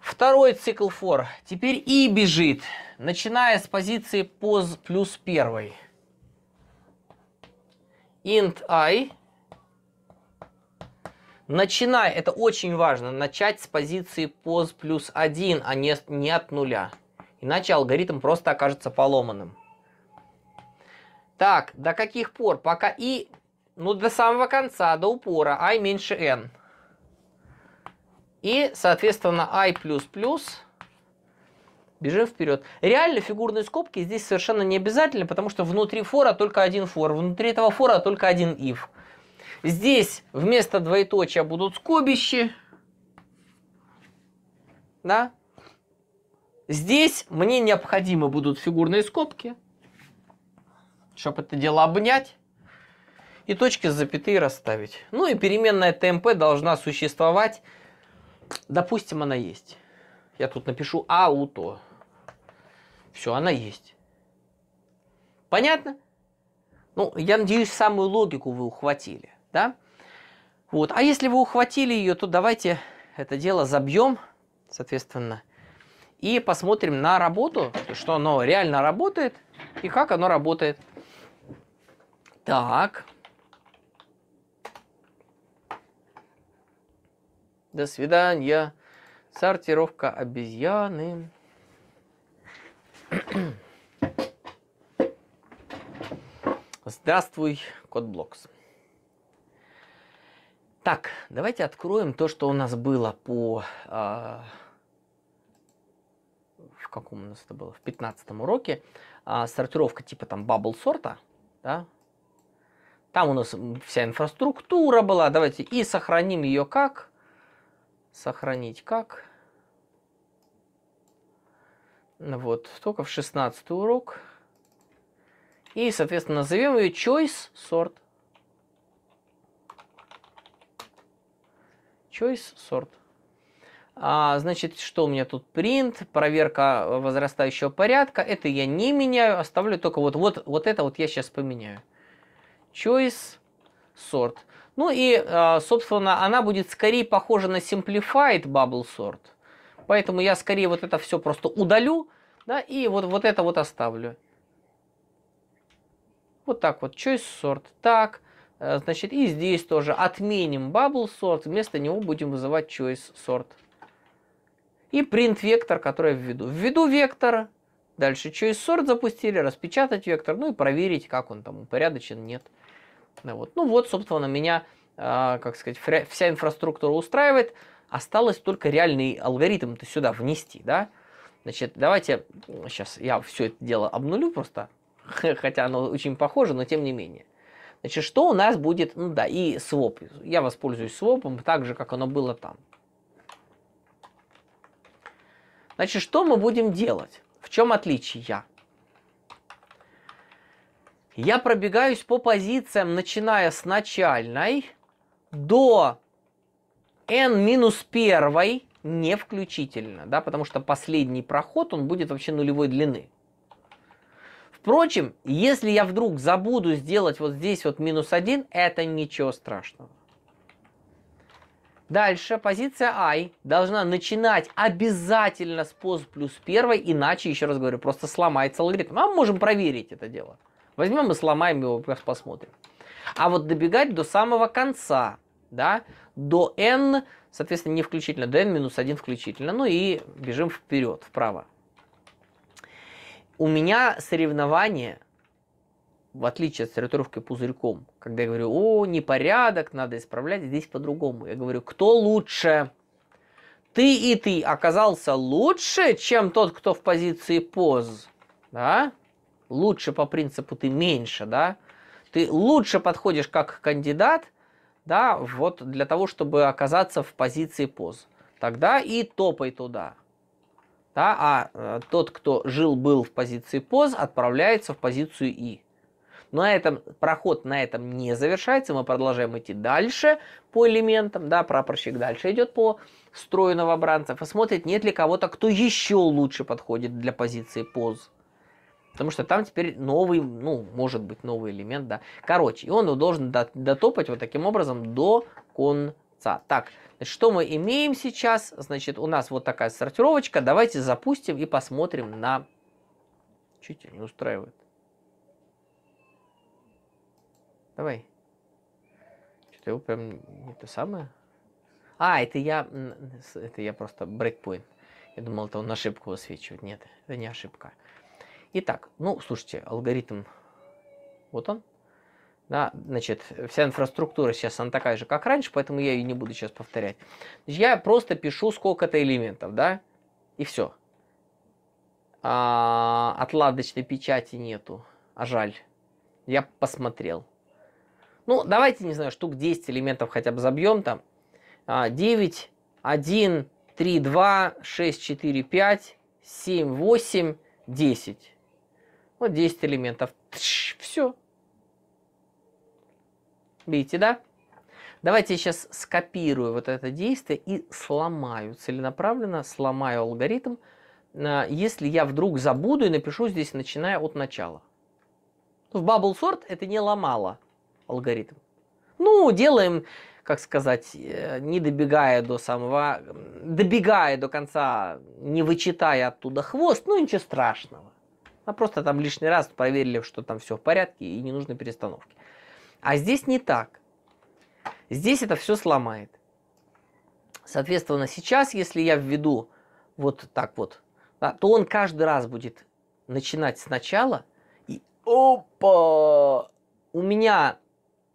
Второй цикл фор. Теперь и бежит, начиная с позиции поз плюс первой. int i Начинай, это очень важно, начать с позиции поз плюс один, а не, не от нуля. Иначе алгоритм просто окажется поломанным. Так, до каких пор? Пока и... Ну, до самого конца, до упора. i меньше n. И, соответственно, i++ плюс плюс бежим вперед. Реально фигурные скобки здесь совершенно не обязательны, потому что внутри фора только один фор, внутри этого фора только один if. Здесь вместо двоеточия будут скобищи. Да? Здесь мне необходимы будут фигурные скобки, чтобы это дело обнять. И точки с запятые расставить. Ну и переменная ТМП должна существовать. Допустим, она есть. Я тут напишу ауто. Все, она есть. Понятно? Ну, я надеюсь, самую логику вы ухватили да? Вот. А если вы ухватили ее, то давайте это дело забьем, соответственно, и посмотрим на работу, что оно реально работает и как оно работает. Так. До свидания. Сортировка обезьяны. Здравствуй, Кодблокс. Так, давайте откроем то, что у нас было по... Э, в каком у нас это было? В 15 уроке. Э, сортировка типа там bubble сорта. Да? Там у нас вся инфраструктура была. Давайте и сохраним ее как? Сохранить как? Вот, только в 16 урок. И, соответственно, назовем ее choice sort. Choice Sort. А, значит, что у меня тут? Print, проверка э, возрастающего порядка. Это я не меняю, оставлю только вот, вот, вот это вот я сейчас поменяю. Choice Sort. Ну и, а, собственно, она будет скорее похожа на Simplified Bubble Sort. Поэтому я скорее вот это все просто удалю, да, и вот, вот это вот оставлю. Вот так вот, choice sort. Так, Э, значит, и здесь тоже отменим bubble sort, вместо него будем вызывать choice sort. И print вектор, который я введу. Введу вектор, дальше choice sort запустили, распечатать вектор, ну и проверить, как он там упорядочен, нет. Ну вот, ну вот собственно, меня, а, как сказать, вся инфраструктура устраивает. Осталось только реальный алгоритм-то сюда внести, да? Значит, давайте, сейчас я все это дело обнулю просто, <laughs> хотя оно очень похоже, но тем не менее. Значит, что у нас будет, ну да, и своп. Я воспользуюсь свопом, так же, как оно было там. Значит, что мы будем делать? В чем отличие? Я. Я пробегаюсь по позициям, начиная с начальной до n минус первой, не включительно, да, потому что последний проход, он будет вообще нулевой длины. Впрочем, если я вдруг забуду сделать вот здесь вот минус 1, это ничего страшного. Дальше позиция i должна начинать обязательно с поз плюс 1, иначе, еще раз говорю, просто сломается алгоритм. Ну, а мы можем проверить это дело. Возьмем и сломаем его, как посмотрим. А вот добегать до самого конца, да, до n, соответственно, не включительно, до n минус 1 включительно, ну и бежим вперед, вправо у меня соревнование, в отличие от сортировки пузырьком, когда я говорю, о, непорядок, надо исправлять, здесь по-другому. Я говорю, кто лучше? Ты и ты оказался лучше, чем тот, кто в позиции поз. Да? Лучше по принципу ты меньше, да? Ты лучше подходишь как кандидат, да, вот для того, чтобы оказаться в позиции поз. Тогда и топай туда да, а э, тот, кто жил-был в позиции поз, отправляется в позицию и. Но На этом проход на этом не завершается, мы продолжаем идти дальше по элементам, да, прапорщик дальше идет по строю новобранцев и смотрит, нет ли кого-то, кто еще лучше подходит для позиции поз. Потому что там теперь новый, ну, может быть, новый элемент, да. Короче, и он его должен дотопать вот таким образом до конца Творца. Так, что мы имеем сейчас? Значит, у нас вот такая сортировочка. Давайте запустим и посмотрим на... Чуть тебя не устраивает. Давай. Что-то его прям не то самое. А, это я... Это я просто брейкпоинт. Я думал, это он ошибку высвечивает. Нет, это не ошибка. Итак, ну, слушайте, алгоритм... Вот он. Да, значит, вся инфраструктура сейчас она такая же, как раньше, поэтому я ее не буду сейчас повторять. Я просто пишу сколько-то элементов, да, и все. А, отладочной печати нету, а жаль. Я посмотрел. Ну, давайте, не знаю, штук 10 элементов хотя бы забьем там. 9, 1, 3, 2, 6, 4, 5, 7, 8, 10. Вот 10 элементов. Тш, все. Видите, да? Давайте я сейчас скопирую вот это действие и сломаю, целенаправленно сломаю алгоритм, а, если я вдруг забуду и напишу здесь, начиная от начала. В bubble sort это не ломало алгоритм. Ну, делаем, как сказать, э, не добегая до самого, добегая до конца, не вычитая оттуда хвост, ну ничего страшного. А просто там лишний раз проверили, что там все в порядке и не нужны перестановки. А здесь не так. Здесь это все сломает. Соответственно, сейчас, если я введу вот так вот, то он каждый раз будет начинать сначала. И опа! У меня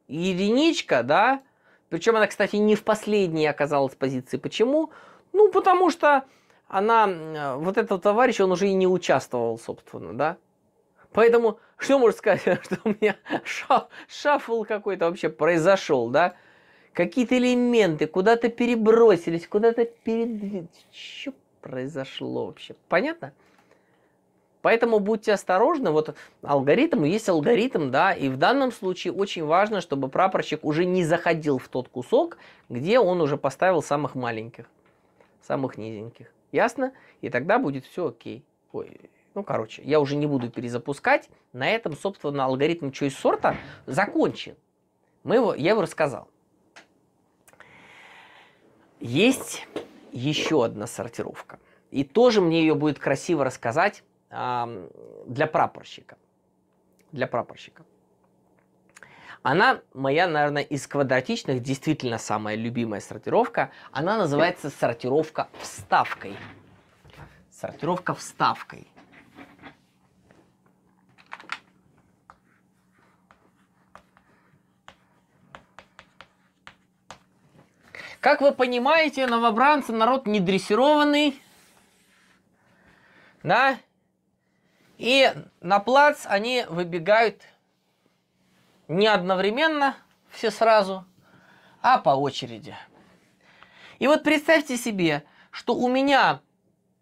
единичка, да? Причем она, кстати, не в последней оказалась позиции. Почему? Ну, потому что она, вот этот товарищ, он уже и не участвовал, собственно, да? Поэтому, что можно сказать, <laughs> что у меня шаф, шафл какой-то вообще произошел, да? Какие-то элементы куда-то перебросились, куда-то передвинулись. Что произошло вообще? Понятно? Поэтому будьте осторожны, вот алгоритм, есть алгоритм, да, и в данном случае очень важно, чтобы прапорщик уже не заходил в тот кусок, где он уже поставил самых маленьких, самых низеньких. Ясно? И тогда будет все окей. Ой, ну, короче, я уже не буду перезапускать. На этом, собственно, алгоритм choice сорта закончен. Мы его, я его рассказал. Есть еще одна сортировка. И тоже мне ее будет красиво рассказать э, для прапорщика. Для прапорщика. Она моя, наверное, из квадратичных действительно самая любимая сортировка. Она называется сортировка вставкой. Сортировка вставкой. Как вы понимаете, новобранцы народ недрессированный. Да? И на плац они выбегают не одновременно, все сразу, а по очереди. И вот представьте себе, что у меня,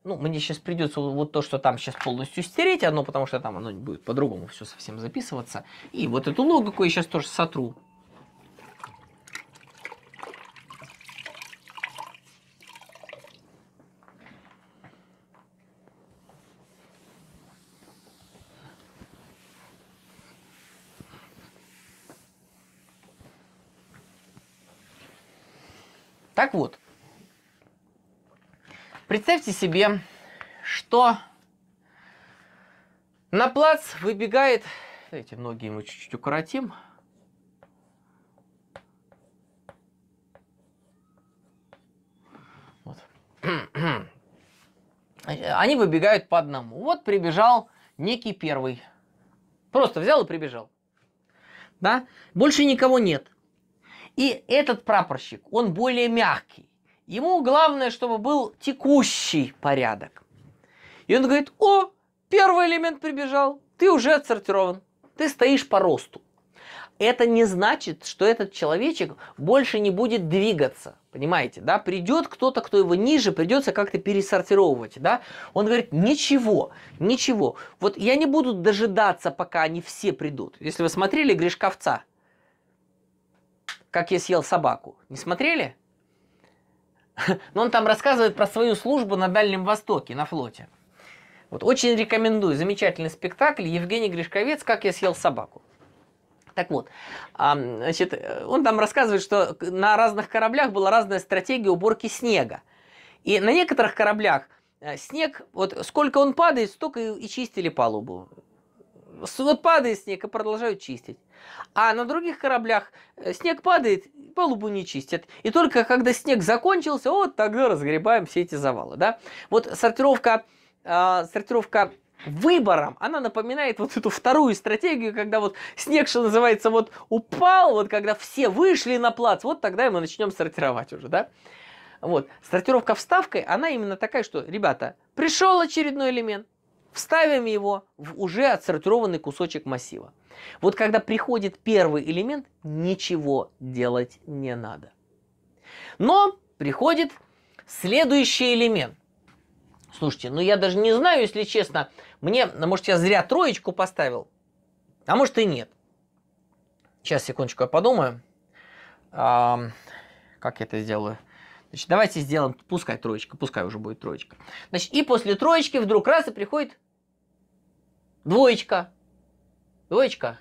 ну, мне сейчас придется вот то, что там сейчас полностью стереть одно, потому что там оно будет по-другому все совсем записываться. И вот эту логику я сейчас тоже сотру. Так вот, представьте себе, что на плац выбегает... эти ноги мы чуть-чуть укоротим. Вот. <clears throat> Они выбегают по одному. Вот прибежал некий первый. Просто взял и прибежал. Да? Больше никого нет. И этот прапорщик, он более мягкий. Ему главное, чтобы был текущий порядок. И он говорит, о, первый элемент прибежал, ты уже отсортирован, ты стоишь по росту. Это не значит, что этот человечек больше не будет двигаться. Понимаете, да? Придет кто-то, кто его ниже, придется как-то пересортировывать, да? Он говорит, ничего, ничего. Вот я не буду дожидаться, пока они все придут. Если вы смотрели Гришковца как я съел собаку. Не смотрели? <laughs> Но он там рассказывает про свою службу на Дальнем Востоке, на флоте. Вот очень рекомендую, замечательный спектакль Евгений Гришковец «Как я съел собаку». Так вот, а, значит, он там рассказывает, что на разных кораблях была разная стратегия уборки снега. И на некоторых кораблях э, снег, вот сколько он падает, столько и чистили палубу. Вот падает снег и продолжают чистить. А на других кораблях э, снег падает, палубу не чистят. И только когда снег закончился, вот тогда разгребаем все эти завалы. Да? Вот сортировка, э, сортировка выбором, она напоминает вот эту вторую стратегию, когда вот снег, что называется, вот упал, вот когда все вышли на плац, вот тогда мы начнем сортировать уже, да? Вот, сортировка вставкой, она именно такая, что, ребята, пришел очередной элемент, Вставим его в уже отсортированный кусочек массива. Вот когда приходит первый элемент, ничего делать не надо. Но приходит следующий элемент. Слушайте, ну я даже не знаю, если честно, мне, ну, может я зря троечку поставил, а может и нет. Сейчас, секундочку, я подумаю, а, как я это сделаю. Значит, давайте сделаем, пускай троечка, пускай уже будет троечка. Значит, и после троечки вдруг раз и приходит двоечка. Двоечка.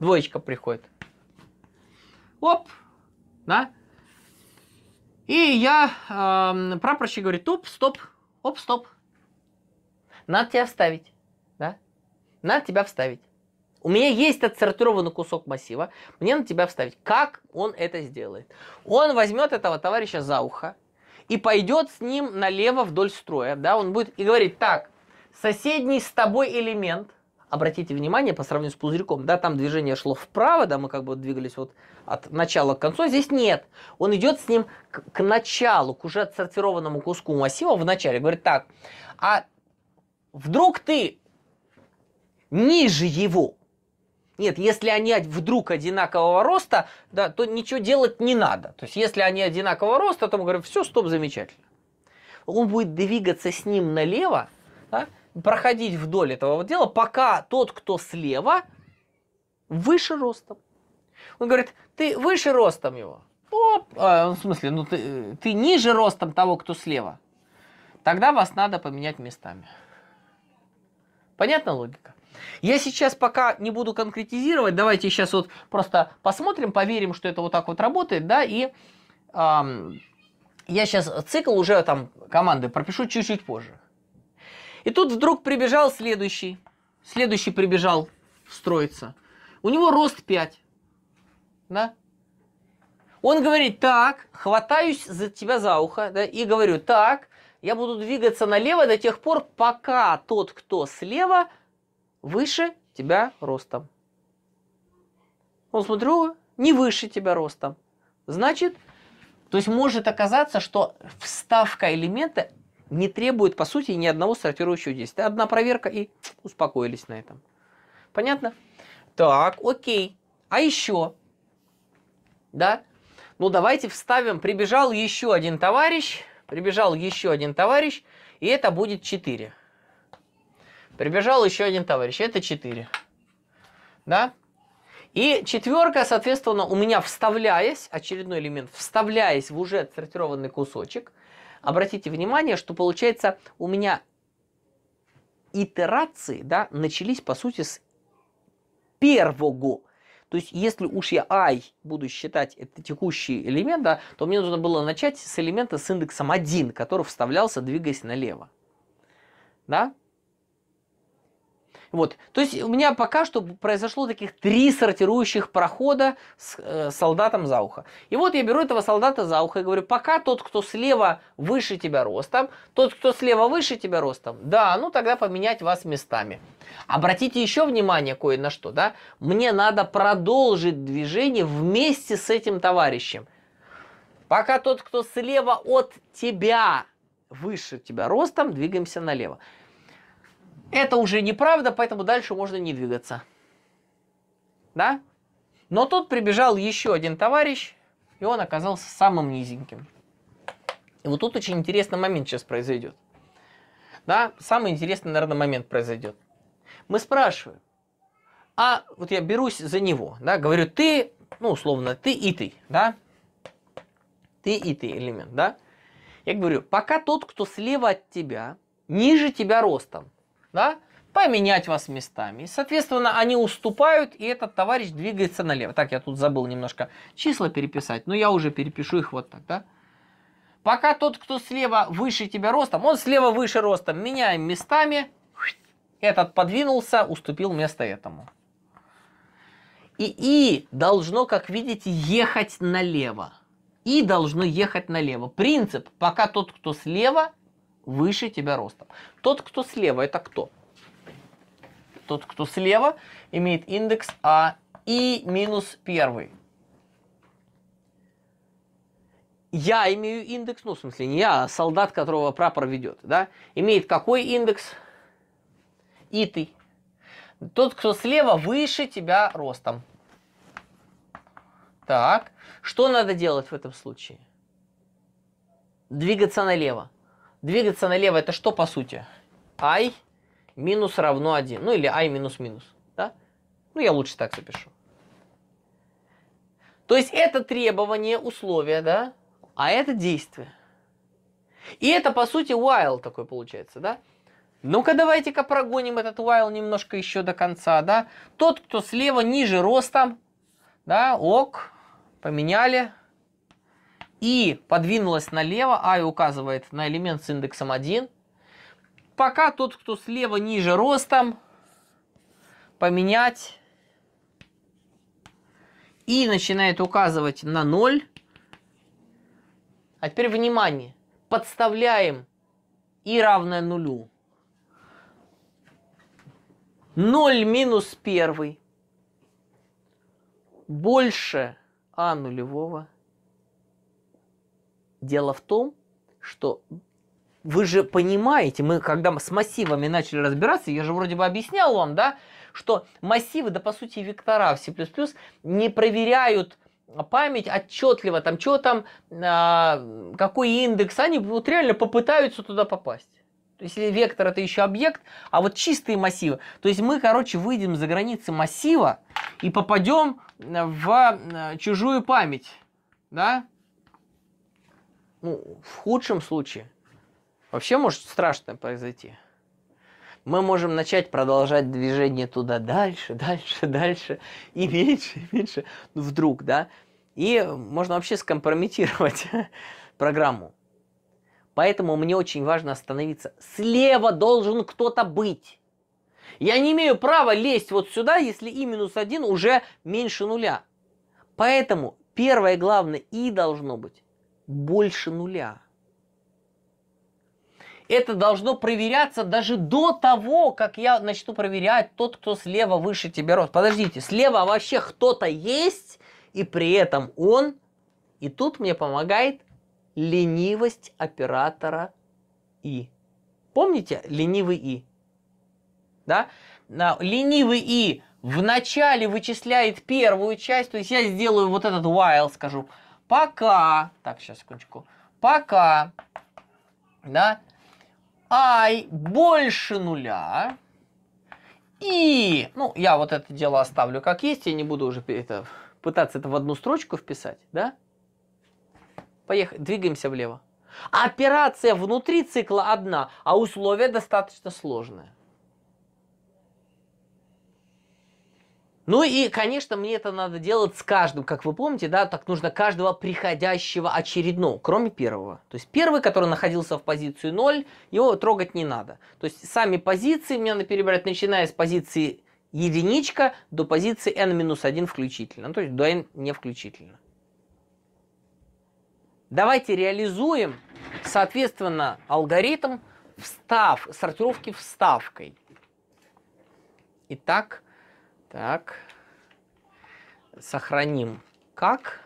Двоечка приходит. Оп, да? И я, э, прапорщик говорит, оп, стоп, оп, стоп. Надо тебя вставить, да? Надо тебя вставить. У меня есть отсортированный кусок массива, мне на тебя вставить. Как он это сделает? Он возьмет этого товарища за ухо и пойдет с ним налево вдоль строя, да, он будет и говорит, так, соседний с тобой элемент, обратите внимание, по сравнению с пузырьком, да, там движение шло вправо, да, мы как бы двигались вот от начала к концу, здесь нет. Он идет с ним к, к началу, к уже отсортированному куску массива в начале, говорит, так, а вдруг ты ниже его нет, если они вдруг одинакового роста, да, то ничего делать не надо. То есть, если они одинакового роста, то мы говорим, все, стоп, замечательно. Он будет двигаться с ним налево, да, проходить вдоль этого вот дела, пока тот, кто слева, выше ростом. Он говорит, ты выше ростом его. Оп, а, в смысле, ну ты, ты ниже ростом того, кто слева. Тогда вас надо поменять местами. Понятна логика? Я сейчас пока не буду конкретизировать, давайте сейчас вот просто посмотрим, поверим, что это вот так вот работает, да, и эм, я сейчас цикл уже там команды пропишу чуть-чуть позже. И тут вдруг прибежал следующий, следующий прибежал строиться. У него рост 5, да, он говорит, так, хватаюсь за тебя за ухо, да, и говорю, так, я буду двигаться налево до тех пор, пока тот, кто слева, выше тебя ростом. Он ну, смотрю, не выше тебя ростом. Значит, то есть может оказаться, что вставка элемента не требует, по сути, ни одного сортирующего действия. Одна проверка и успокоились на этом. Понятно? Так, окей. А еще? Да? Ну, давайте вставим. Прибежал еще один товарищ. Прибежал еще один товарищ. И это будет 4. Прибежал еще один товарищ, это 4. Да? И четверка, соответственно, у меня вставляясь, очередной элемент, вставляясь в уже отсортированный кусочек, обратите внимание, что получается у меня итерации да, начались, по сути, с первого. То есть, если уж я i буду считать это текущий элемент, да, то мне нужно было начать с элемента с индексом 1, который вставлялся, двигаясь налево. Да? Вот. То есть у меня пока что произошло таких три сортирующих прохода с э, солдатом за ухо. И вот я беру этого солдата за ухо и говорю, пока тот, кто слева выше тебя ростом, тот, кто слева выше тебя ростом, да, ну тогда поменять вас местами. Обратите еще внимание кое на что, да? Мне надо продолжить движение вместе с этим товарищем. Пока тот, кто слева от тебя выше тебя ростом, двигаемся налево. Это уже неправда, поэтому дальше можно не двигаться. Да? Но тут прибежал еще один товарищ, и он оказался самым низеньким. И вот тут очень интересный момент сейчас произойдет. Да, самый интересный, наверное, момент произойдет. Мы спрашиваем, а вот я берусь за него, да, говорю, ты, ну, условно, ты и ты, да, ты и ты элемент, да. Я говорю, пока тот, кто слева от тебя, ниже тебя ростом, да, поменять вас местами. соответственно, они уступают, и этот товарищ двигается налево. Так, я тут забыл немножко числа переписать, но я уже перепишу их вот так, да. Пока тот, кто слева выше тебя ростом, он слева выше ростом, меняем местами, этот подвинулся, уступил место этому. И И должно, как видите, ехать налево. И должно ехать налево. Принцип, пока тот, кто слева, выше тебя ростом. Тот, кто слева, это кто? Тот, кто слева, имеет индекс А и минус первый. Я имею индекс, ну, в смысле, не я, а солдат, которого прапор ведет, да, имеет какой индекс? И ты. Тот, кто слева, выше тебя ростом. Так, что надо делать в этом случае? Двигаться налево. Двигаться налево это что по сути? i минус равно 1. Ну или i минус минус. Да? Ну я лучше так запишу. То есть это требование, условие, да? А это действие. И это по сути while такой получается, да? Ну-ка давайте-ка прогоним этот while немножко еще до конца, да? Тот, кто слева ниже ростом, да, ок, поменяли, и подвинулась налево, I а указывает на элемент с индексом 1. Пока тот, кто слева ниже ростом, поменять. И начинает указывать на 0. А теперь внимание. Подставляем и равное нулю. 0 минус 1 больше а нулевого Дело в том, что вы же понимаете, мы когда с массивами начали разбираться, я же вроде бы объяснял вам, да, что массивы, да по сути вектора в C++ не проверяют память отчетливо, там что там, а, какой индекс, они вот реально попытаются туда попасть. То есть вектор это еще объект, а вот чистые массивы. То есть мы, короче, выйдем за границы массива и попадем в а, чужую память. Да? ну, в худшем случае вообще может страшное произойти. Мы можем начать продолжать движение туда дальше, дальше, дальше, и меньше, и меньше, ну, вдруг, да. И можно вообще скомпрометировать <laughs> программу. Поэтому мне очень важно остановиться. Слева должен кто-то быть. Я не имею права лезть вот сюда, если и минус один уже меньше нуля. Поэтому первое главное и должно быть больше нуля. Это должно проверяться даже до того, как я начну проверять тот, кто слева выше тебя рос. Подождите, слева вообще кто-то есть, и при этом он... И тут мне помогает ленивость оператора И. Помните ленивый И? Да? Ленивый И вначале вычисляет первую часть, то есть я сделаю вот этот while, скажу, пока, так, сейчас, секундочку, пока, да, i больше нуля, и, ну, я вот это дело оставлю как есть, я не буду уже это, пытаться это в одну строчку вписать, да? Поехали, двигаемся влево. Операция внутри цикла одна, а условия достаточно сложные. Ну и, конечно, мне это надо делать с каждым, как вы помните, да, так нужно каждого приходящего очередного, кроме первого. То есть первый, который находился в позиции 0, его трогать не надо. То есть сами позиции мне надо перебирать, начиная с позиции единичка до позиции n-1 включительно, ну, то есть до n не включительно. Давайте реализуем, соответственно, алгоритм встав, сортировки вставкой. Итак, так. Сохраним как.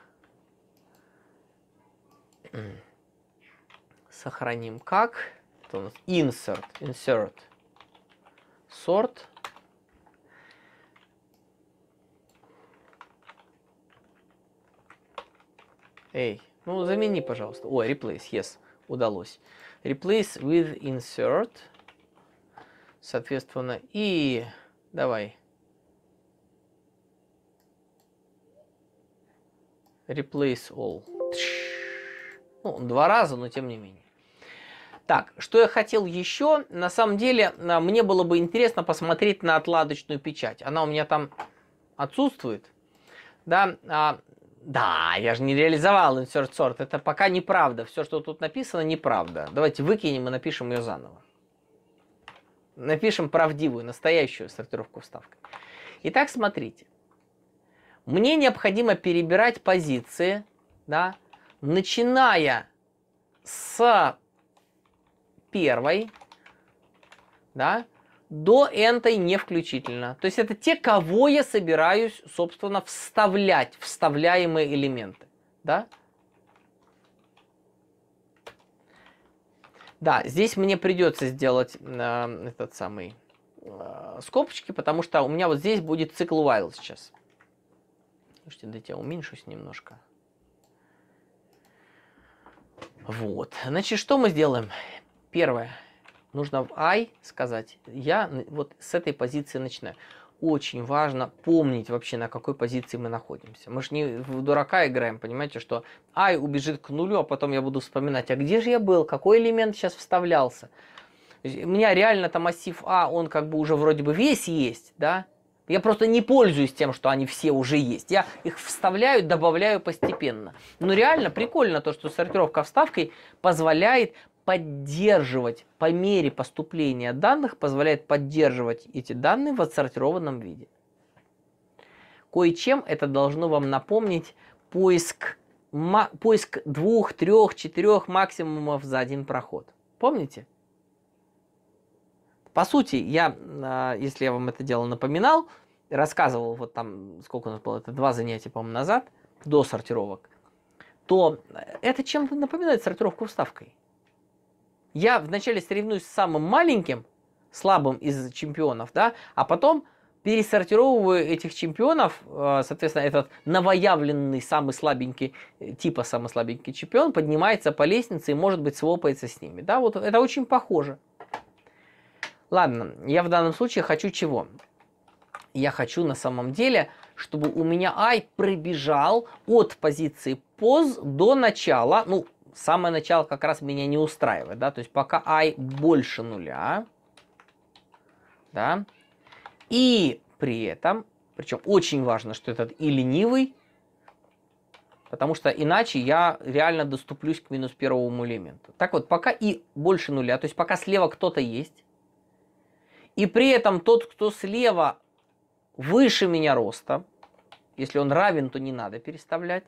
Сохраним как. Это у нас insert, insert, sort. Эй, ну замени, пожалуйста. О, replace, yes, удалось. Replace with insert, соответственно, и давай Replace all. Ну, два раза, но тем не менее. Так, что я хотел еще? На самом деле, а, мне было бы интересно посмотреть на отладочную печать. Она у меня там отсутствует. Да, а, да, я же не реализовал insert sort. Это пока неправда. Все, что тут написано, неправда. Давайте выкинем и напишем ее заново. Напишем правдивую, настоящую сортировку вставкой. Итак, смотрите. Мне необходимо перебирать позиции, да, начиная с первой, да, до энтой не включительно. То есть это те, кого я собираюсь, собственно, вставлять, вставляемые элементы, да. Да, здесь мне придется сделать э, этот самый э, скобочки, потому что у меня вот здесь будет цикл while сейчас. Слушайте, дайте я уменьшусь немножко. Вот. Значит, что мы сделаем? Первое. Нужно в I сказать. Я вот с этой позиции начинаю. Очень важно помнить вообще, на какой позиции мы находимся. Мы же не в дурака играем, понимаете, что I убежит к нулю, а потом я буду вспоминать, а где же я был, какой элемент сейчас вставлялся. У меня реально там массив А, он как бы уже вроде бы весь есть, да, я просто не пользуюсь тем, что они все уже есть. Я их вставляю, добавляю постепенно. Но ну, реально прикольно то, что сортировка вставкой позволяет поддерживать по мере поступления данных, позволяет поддерживать эти данные в отсортированном виде. Кое-чем это должно вам напомнить поиск, поиск двух, трех, четырех максимумов за один проход. Помните? По сути, я, а, если я вам это дело напоминал, рассказывал вот там, сколько у нас было, это два занятия, по-моему, назад, до сортировок, то это чем-то напоминает сортировку вставкой. Я вначале соревнуюсь с самым маленьким, слабым из чемпионов, да, а потом пересортировываю этих чемпионов, э, соответственно, этот новоявленный самый слабенький, э, типа самый слабенький чемпион поднимается по лестнице и, может быть, свопается с ними. Да, вот это очень похоже. Ладно, я в данном случае хочу чего? Я хочу на самом деле, чтобы у меня i пробежал от позиции поз до начала. Ну, самое начало как раз меня не устраивает, да, то есть пока i больше нуля, да, и при этом, причем очень важно, что этот и ленивый, потому что иначе я реально доступлюсь к минус первому элементу. Так вот, пока и больше нуля, то есть пока слева кто-то есть, и при этом тот, кто слева выше меня роста, если он равен, то не надо переставлять.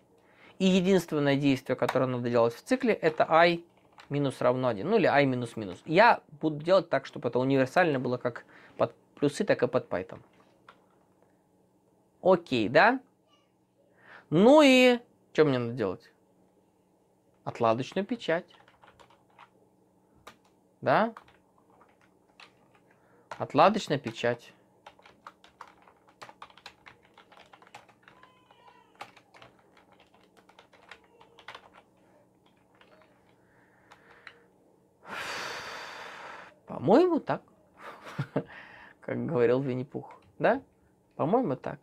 И единственное действие, которое надо делать в цикле, это i минус равно 1, ну или i минус минус. Я буду делать так, чтобы это универсально было как под плюсы, так и под Python. Окей, да? Ну и что мне надо делать? Отладочную печать. Да? Отладочная печать. По-моему, так. <laughs> Как говорил Винни-Пух. Да? По-моему, так.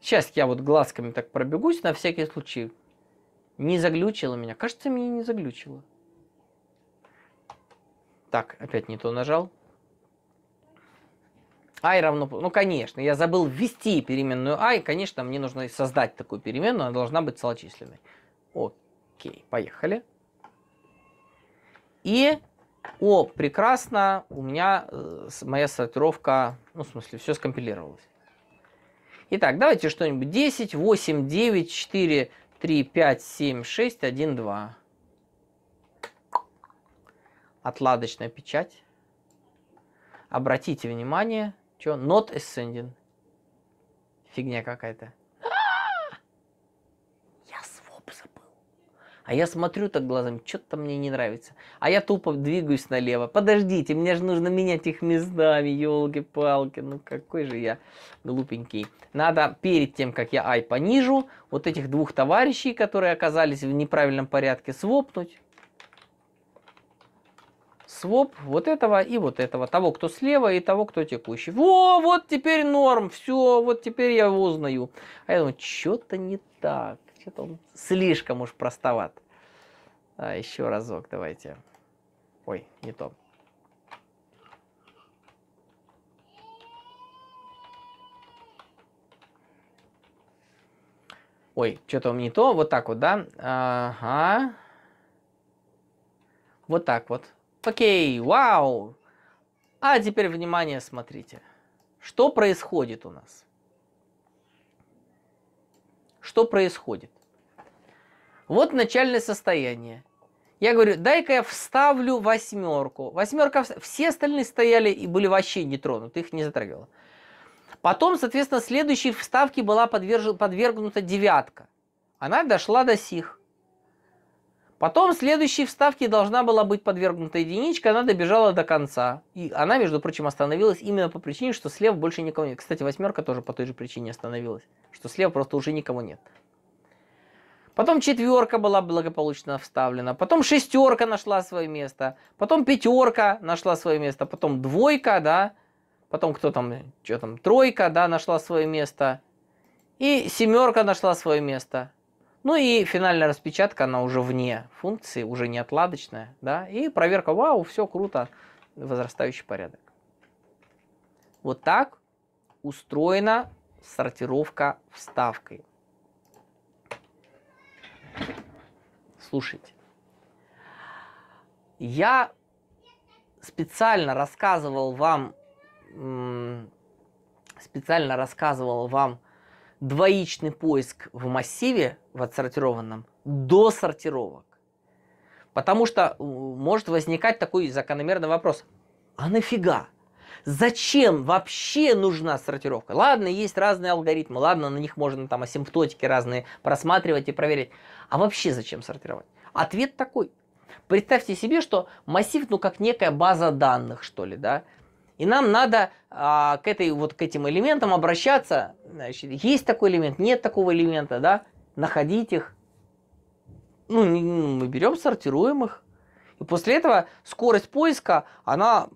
Сейчас я вот глазками так пробегусь на всякий случай. Не заглючило меня. Кажется, меня не заглючило. Так, опять не то нажал. i равно... Ну, конечно, я забыл ввести переменную i. Конечно, мне нужно создать такую переменную. Она должна быть целочисленной. Окей, поехали. И, о, прекрасно, у меня э, моя сортировка, ну, в смысле, все скомпилировалось. Итак, давайте что-нибудь 10, 8, 9, 4, 3, 5, 7, 6, 1, 2 отладочная печать. Обратите внимание, что not ascending. Фигня какая-то. <gasps> Я своп забыл. А я смотрю так глазами, что-то мне не нравится. А я тупо двигаюсь налево. Подождите, мне же нужно менять их местами, елки-палки. Ну какой же я глупенький. Надо перед тем, как я ай понижу, вот этих двух товарищей, которые оказались в неправильном порядке, свопнуть своп вот этого и вот этого, того, кто слева и того, кто текущий. Во, вот теперь норм, все, вот теперь я его узнаю. А я думаю, что-то не так, что-то он слишком уж простоват. А, еще разок, давайте. Ой, не то. Ой, что-то он не то, вот так вот, да? Ага. Вот так вот. Окей, вау. А теперь, внимание, смотрите. Что происходит у нас? Что происходит? Вот начальное состояние. Я говорю, дай-ка я вставлю восьмерку. Восьмерка, все остальные стояли и были вообще не тронуты, их не затрагивало. Потом, соответственно, следующей вставке была подвергнута девятка. Она дошла до сих. Потом следующей вставке должна была быть подвергнута единичка, она добежала до конца. И она, между прочим, остановилась именно по причине, что слева больше никого нет. Кстати, восьмерка тоже по той же причине остановилась, что слева просто уже никого нет. Потом четверка была благополучно вставлена. Потом шестерка нашла свое место. Потом пятерка нашла свое место. Потом двойка, да. Потом кто там, что там, тройка, да, нашла свое место. И семерка нашла свое место. Ну и финальная распечатка, она уже вне функции, уже не отладочная. Да? И проверка, вау, все круто, возрастающий порядок. Вот так устроена сортировка вставкой. Слушайте. Я специально рассказывал вам, специально рассказывал вам двоичный поиск в массиве, в отсортированном, до сортировок. Потому что э, может возникать такой закономерный вопрос. А нафига? Зачем вообще нужна сортировка? Ладно, есть разные алгоритмы, ладно, на них можно там асимптотики разные просматривать и проверить, А вообще зачем сортировать? Ответ такой. Представьте себе, что массив, ну как некая база данных, что ли, да? И нам надо а, к, этой, вот, к этим элементам обращаться. Значит, есть такой элемент, нет такого элемента, да? Находить их. Ну, ну мы берем, сортируем их. И после этого скорость поиска, она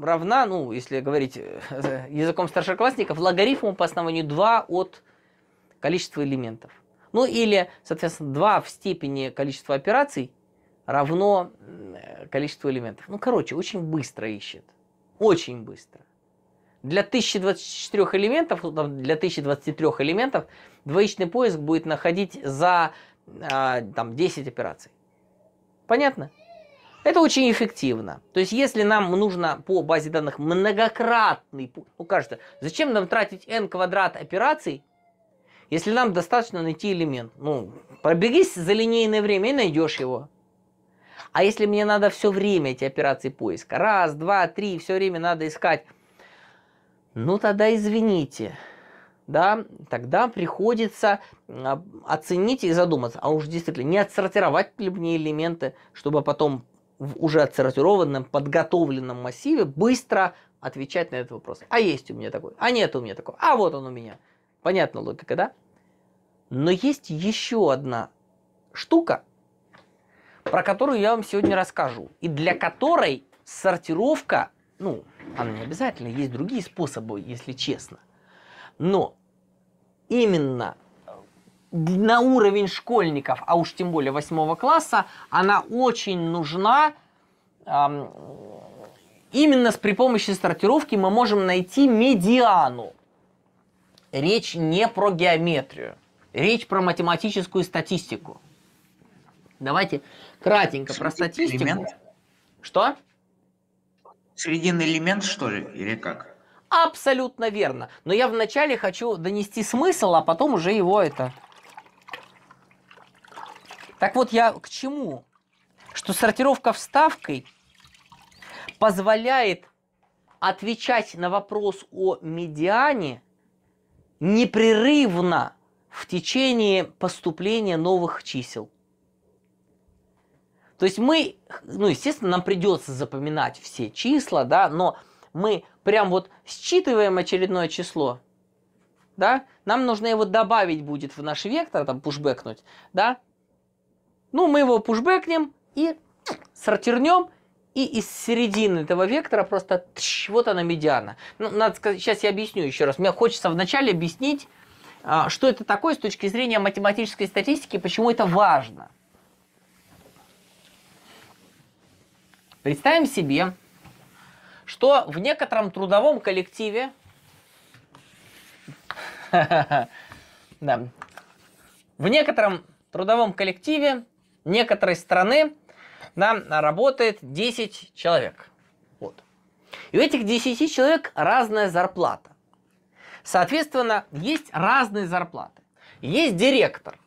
равна, ну, если говорить э, языком старшеклассников, логарифму по основанию 2 от количества элементов. Ну, или, соответственно, 2 в степени количества операций равно количеству элементов. Ну, короче, очень быстро ищет. Очень быстро. Для 1024 элементов, ну, для 1023 элементов двоичный поиск будет находить за а, там, 10 операций. Понятно? Это очень эффективно. То есть, если нам нужно по базе данных многократный... Ну, кажется, зачем нам тратить n квадрат операций, если нам достаточно найти элемент? Ну, пробегись за линейное время и найдешь его. А если мне надо все время эти операции поиска, раз, два, три, все время надо искать, ну тогда извините, да, тогда приходится оценить и задуматься, а уж действительно, не отсортировать ли мне элементы, чтобы потом в уже отсортированном, подготовленном массиве быстро отвечать на этот вопрос. А есть у меня такой, а нет у меня такой, а вот он у меня. понятно, логика, да? Но есть еще одна штука, про которую я вам сегодня расскажу, и для которой сортировка, ну, она не обязательно, есть другие способы, если честно. Но именно э, на уровень школьников, а уж тем более восьмого класса, она очень нужна. Эм, именно с при помощи сортировки мы можем найти медиану. Речь не про геометрию, речь про математическую статистику. Давайте Кратенько Средин про статистику. Элемент? Что? Срединный элемент, что ли, или как? Абсолютно верно. Но я вначале хочу донести смысл, а потом уже его это... Так вот я к чему? Что сортировка вставкой позволяет отвечать на вопрос о медиане непрерывно в течение поступления новых чисел. То есть мы, ну, естественно, нам придется запоминать все числа, да, но мы прям вот считываем очередное число, да, нам нужно его добавить будет в наш вектор, там, пушбэкнуть, да. Ну, мы его пушбэкнем и сортирнем, и из середины этого вектора просто тш, вот она медиана. Ну, надо сказать, сейчас я объясню еще раз. Мне хочется вначале объяснить, а, что это такое с точки зрения математической статистики, почему это важно. Представим себе, что в некотором трудовом коллективе <laughs> да, в некотором трудовом коллективе некоторой страны нам работает 10 человек. Вот. И у этих 10 человек разная зарплата. Соответственно, есть разные зарплаты. Есть директор.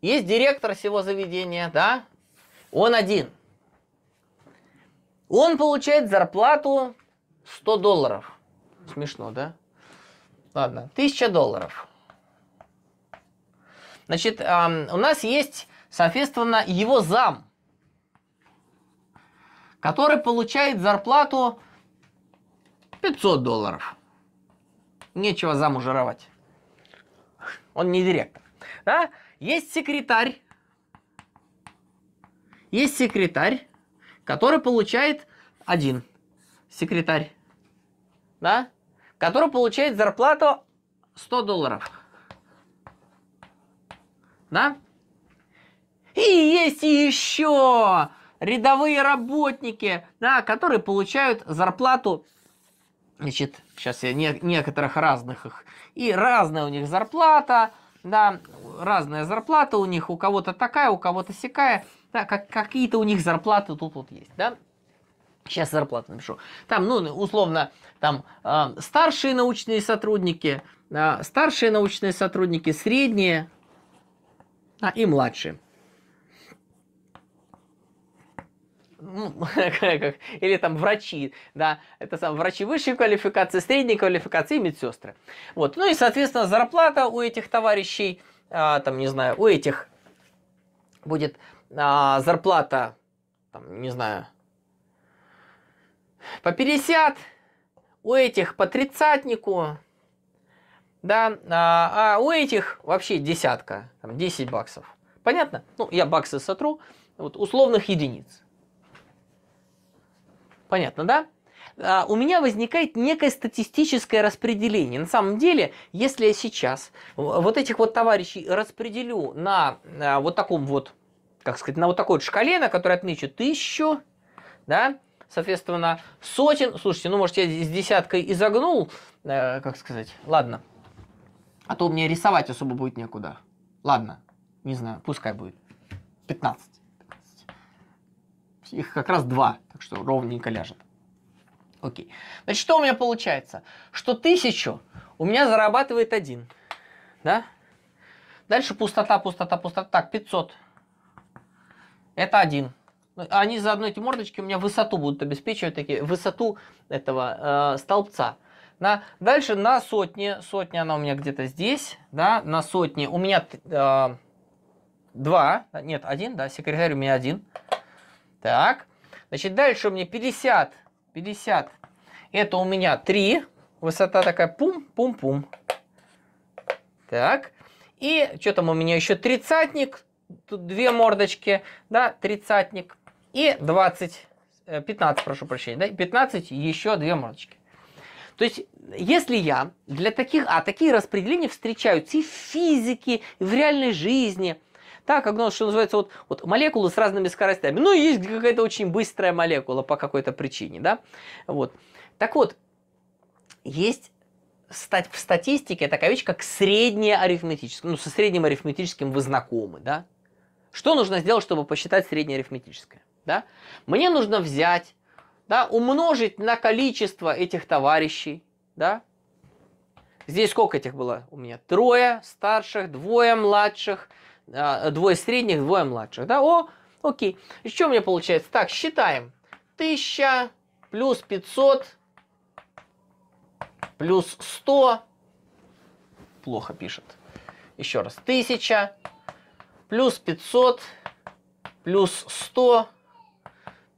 Есть директор всего заведения, да? Он один – он получает зарплату 100 долларов. Смешно, да? Ладно, 1000 долларов. Значит, у нас есть, соответственно, его зам, который получает зарплату 500 долларов. Нечего заму жировать. Он не директор. Да? Есть секретарь. Есть секретарь, который получает один секретарь, да, который получает зарплату 100 долларов, да. И есть еще рядовые работники, да, которые получают зарплату, значит, сейчас я не, некоторых разных их, и разная у них зарплата, да, разная зарплата у них, у кого-то такая, у кого-то сякая, да, как, какие-то у них зарплаты тут вот есть, да? Сейчас зарплату напишу. Там, ну, условно, там э, старшие научные сотрудники, э, старшие научные сотрудники, средние а, и младшие. Ну, <laughs> или там врачи, да, это сам врачи высшей квалификации, средней квалификации и медсестры. Вот, ну и, соответственно, зарплата у этих товарищей, а, там, не знаю, у этих будет а, зарплата, там, не знаю, по 50, у этих по тридцатнику, да, а, а у этих вообще десятка, там 10 баксов. Понятно? Ну, я баксы сотру, вот условных единиц. Понятно, да? А, у меня возникает некое статистическое распределение. На самом деле, если я сейчас вот этих вот товарищей распределю на а, вот таком вот как сказать, на вот такой вот шкале, на которой отмечу тысячу, да, соответственно, сотен. Слушайте, ну, может, я с десяткой изогнул, э, как сказать, ладно. А то мне рисовать особо будет некуда. Ладно, не знаю, пускай будет 15. 15. Их как раз два, так что ровненько ляжет. Окей. Значит, что у меня получается? Что тысячу у меня зарабатывает один. Да? Дальше пустота, пустота, пустота. Так, 500. Это один. Ну, они заодно эти мордочки у меня высоту будут обеспечивать, такие, высоту этого э, столбца. На Дальше на сотне, сотня она у меня где-то здесь, да, на сотне у меня э, два, нет, один, да, секретарь у меня один. Так, значит, дальше у меня 50, 50, это у меня 3, высота такая пум-пум-пум. Так, и что там у меня еще тридцатник, тут две мордочки, да, тридцатник. И 20, 15, э, прошу прощения, да, 15, еще две мордочки. То есть, если я для таких, а такие распределения встречаются и в физике, и в реальной жизни – так, как, ну, что называется, вот, вот молекулы с разными скоростями. Ну, есть какая-то очень быстрая молекула по какой-то причине, да? Вот. Так вот, есть стать в статистике такая вещь, как средняя арифметическая, Ну, со средним арифметическим вы знакомы, да? Что нужно сделать, чтобы посчитать среднее арифметическое? Да? Мне нужно взять, да, умножить на количество этих товарищей. Да? Здесь сколько этих было у меня? Трое старших, двое младших, а, двое средних, двое младших. Да? О, окей. И что у меня получается? Так, считаем. 1000 плюс 500 плюс 100. Плохо пишет. Еще раз. 1000 плюс 500, плюс 100,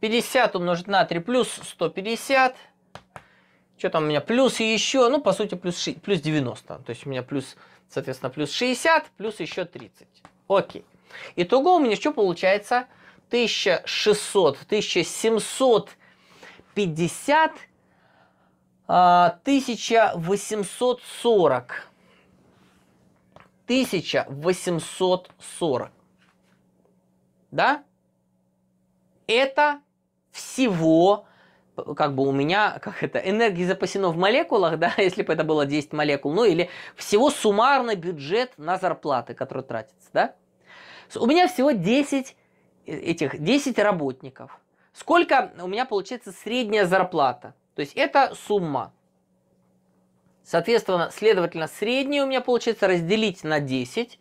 50 умножить на 3, плюс 150, что там у меня, плюс еще, ну, по сути, плюс, 6, плюс 90, то есть у меня плюс, соответственно, плюс 60, плюс еще 30. Окей. Итого у меня что получается? 1600, 1750, 1840. 1840. Да? Это всего, как бы у меня, как это, энергии запасено в молекулах, <laughs> да, если бы это было 10 молекул, ну или всего суммарный бюджет на зарплаты, который тратится, да? У меня всего 10 э, этих, 10 работников. Сколько у меня получается средняя зарплата? То есть это сумма. Соответственно, следовательно, среднее у меня получается разделить на 10,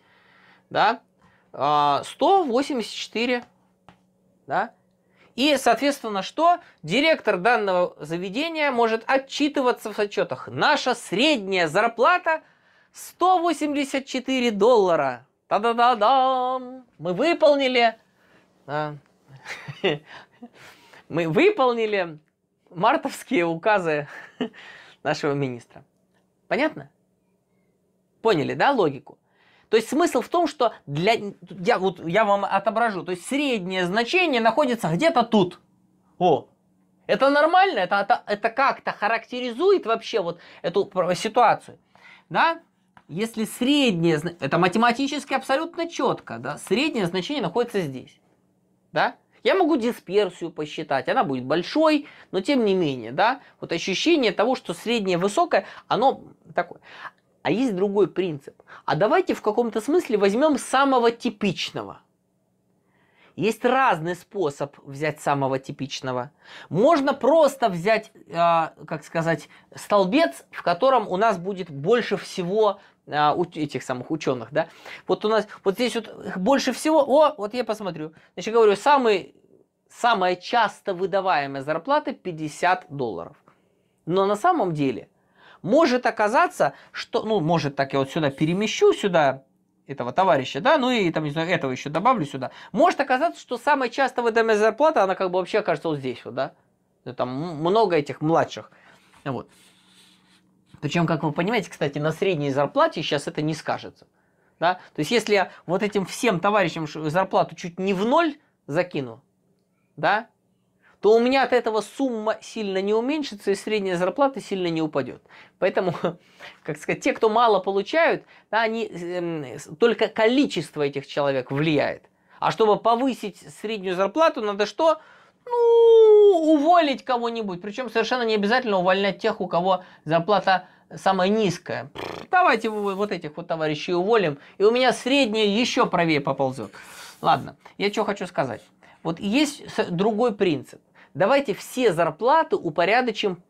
да, 184, а, да, и, соответственно, что? Директор данного заведения может отчитываться в отчетах. Наша средняя зарплата 184 доллара. та да да да Мы выполнили... А, <laughs> мы выполнили мартовские указы <laughs> нашего министра. Понятно? Поняли, да, логику? То есть смысл в том, что для... я, вот, я вам отображу. То есть среднее значение находится где-то тут. О, это нормально, это, это, это как-то характеризует вообще вот эту ситуацию. Да? Если среднее, это математически абсолютно четко, да, среднее значение находится здесь. Да? Я могу дисперсию посчитать, она будет большой, но тем не менее, да, вот ощущение того, что среднее высокое, оно такое. А есть другой принцип. А давайте в каком-то смысле возьмем самого типичного. Есть разный способ взять самого типичного. Можно просто взять, э, как сказать, столбец, в котором у нас будет больше всего а, этих самых ученых, да. Вот у нас, вот здесь вот больше всего, о, вот я посмотрю. Значит, говорю, самый, самая часто выдаваемая зарплата 50 долларов. Но на самом деле может оказаться, что, ну, может так я вот сюда перемещу, сюда этого товарища, да, ну и там, не знаю, этого еще добавлю сюда. Может оказаться, что самая часто выдаваемая зарплата, она как бы вообще окажется вот здесь вот, да. там много этих младших. Вот. Причем, как вы понимаете, кстати, на средней зарплате сейчас это не скажется. Да? То есть, если я вот этим всем товарищам зарплату чуть не в ноль закину, да, то у меня от этого сумма сильно не уменьшится и средняя зарплата сильно не упадет. Поэтому, <laughs> как сказать, те, кто мало получают, да, они, эм, только количество этих человек влияет. А чтобы повысить среднюю зарплату, надо что? Ну, уволить кого-нибудь. Причем совершенно не обязательно увольнять тех, у кого зарплата самая низкая. Давайте вот этих вот товарищей уволим, и у меня средняя еще правее поползет. Ладно, я что хочу сказать. Вот есть другой принцип. Давайте все зарплаты упорядочим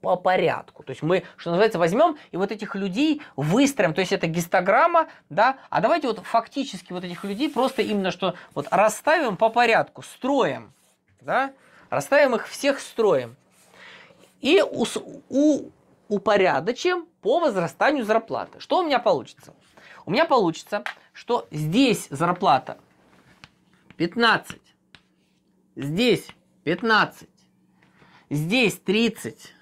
по порядку. То есть мы, что называется, возьмем и вот этих людей выстроим. То есть это гистограмма, да, а давайте вот фактически вот этих людей просто именно что вот расставим по порядку, строим да? Расставим их всех строем. И у, у, упорядочим по возрастанию зарплаты. Что у меня получится? У меня получится, что здесь зарплата 15, здесь 15, здесь 30,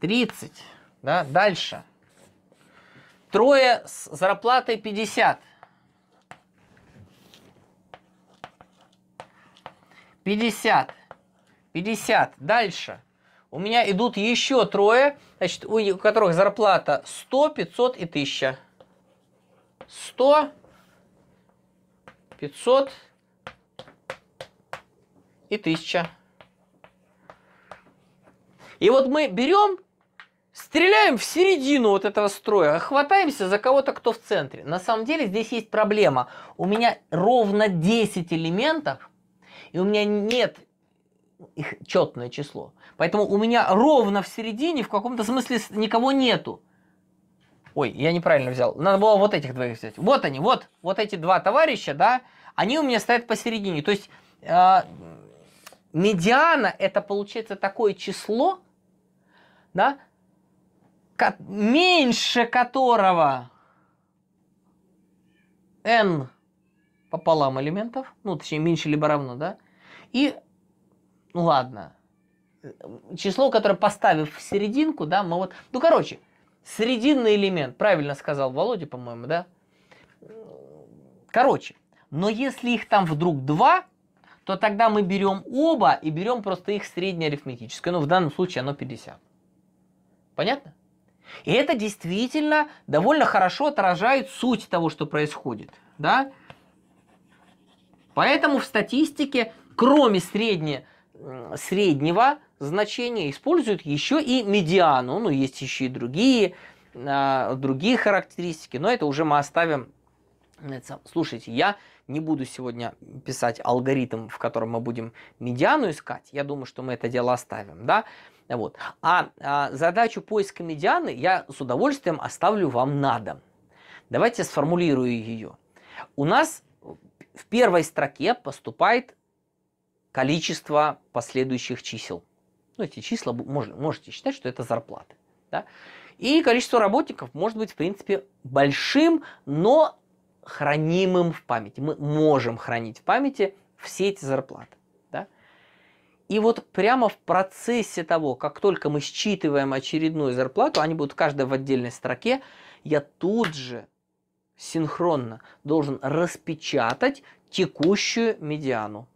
30, да, дальше. Трое с зарплатой 50. 50. 50. Дальше. У меня идут еще трое, значит, у которых зарплата 100, 500 и 1000. 100, 500 и 1000. И вот мы берем, стреляем в середину вот этого строя, а хватаемся за кого-то, кто в центре. На самом деле здесь есть проблема. У меня ровно 10 элементов, и у меня нет их четное число. Поэтому у меня ровно в середине в каком-то смысле никого нету. Ой, я неправильно взял. Надо было вот этих двоих взять. Вот они, вот, вот эти два товарища, да, они у меня стоят посередине. То есть э, медиана это получается такое число, да, меньше которого n пополам элементов, ну, точнее, меньше либо равно, да, и, ну, ладно, число, которое поставив в серединку, да, мы вот, ну, короче, срединный элемент, правильно сказал Володя, по-моему, да, короче, но если их там вдруг два, то тогда мы берем оба и берем просто их среднее арифметическое, ну, в данном случае оно 50. Понятно? И это действительно довольно хорошо отражает суть того, что происходит. Да? Поэтому в статистике, кроме средне, среднего значения, используют еще и медиану. Ну, есть еще и другие, а, другие характеристики, но это уже мы оставим. Слушайте, я не буду сегодня писать алгоритм, в котором мы будем медиану искать. Я думаю, что мы это дело оставим, да? Вот. А, а задачу поиска медианы я с удовольствием оставлю вам на дом. Давайте сформулирую ее. У нас в первой строке поступает количество последующих чисел. Ну, эти числа можно, можете считать, что это зарплаты. Да? И количество работников может быть, в принципе, большим, но хранимым в памяти. Мы можем хранить в памяти все эти зарплаты. Да? И вот прямо в процессе того, как только мы считываем очередную зарплату, они будут каждая в отдельной строке, я тут же синхронно должен распечатать текущую медиану.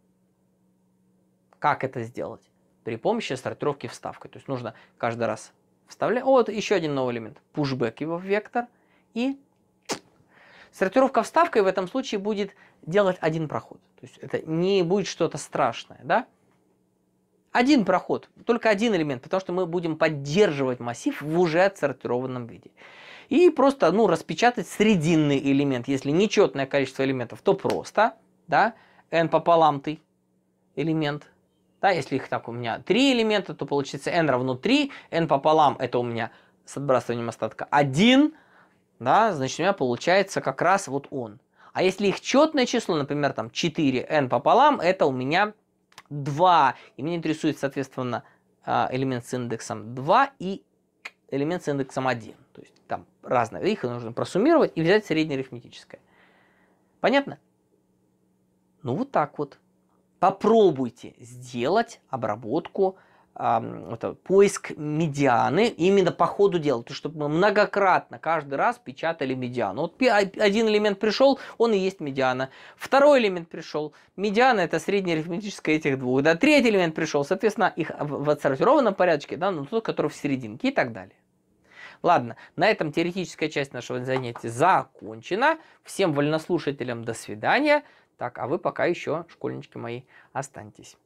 Как это сделать? При помощи сортировки вставкой. То есть нужно каждый раз вставлять. О, вот еще один новый элемент. Пушбэк его в вектор. И сортировка вставкой в этом случае будет делать один проход. То есть это не будет что-то страшное. Да? один проход, только один элемент, потому что мы будем поддерживать массив в уже отсортированном виде и просто, ну, распечатать срединный элемент. Если нечетное количество элементов, то просто, да, n пополам ты элемент, да, если их так у меня 3 элемента, то получится n равно 3, n пополам это у меня с отбрасыванием остатка 1, да, значит у меня получается как раз вот он. А если их четное число, например, там 4n пополам, это у меня 2. И меня интересует, соответственно, а, элемент с индексом 2 и элемент с индексом 1 там разное, их нужно просуммировать и взять среднеарифметическое. Понятно? Ну вот так вот. Попробуйте сделать обработку, э, это, поиск медианы именно по ходу дела, то, чтобы мы многократно каждый раз печатали медиану. Вот а, один элемент пришел, он и есть медиана. Второй элемент пришел, медиана это среднеарифметическое этих двух. Да, третий элемент пришел, соответственно, их в отсортированном порядке, да, но ну, тот, который в серединке и так далее. Ладно, на этом теоретическая часть нашего занятия закончена. Всем вольнослушателям до свидания. Так, а вы пока еще, школьнички мои, останьтесь.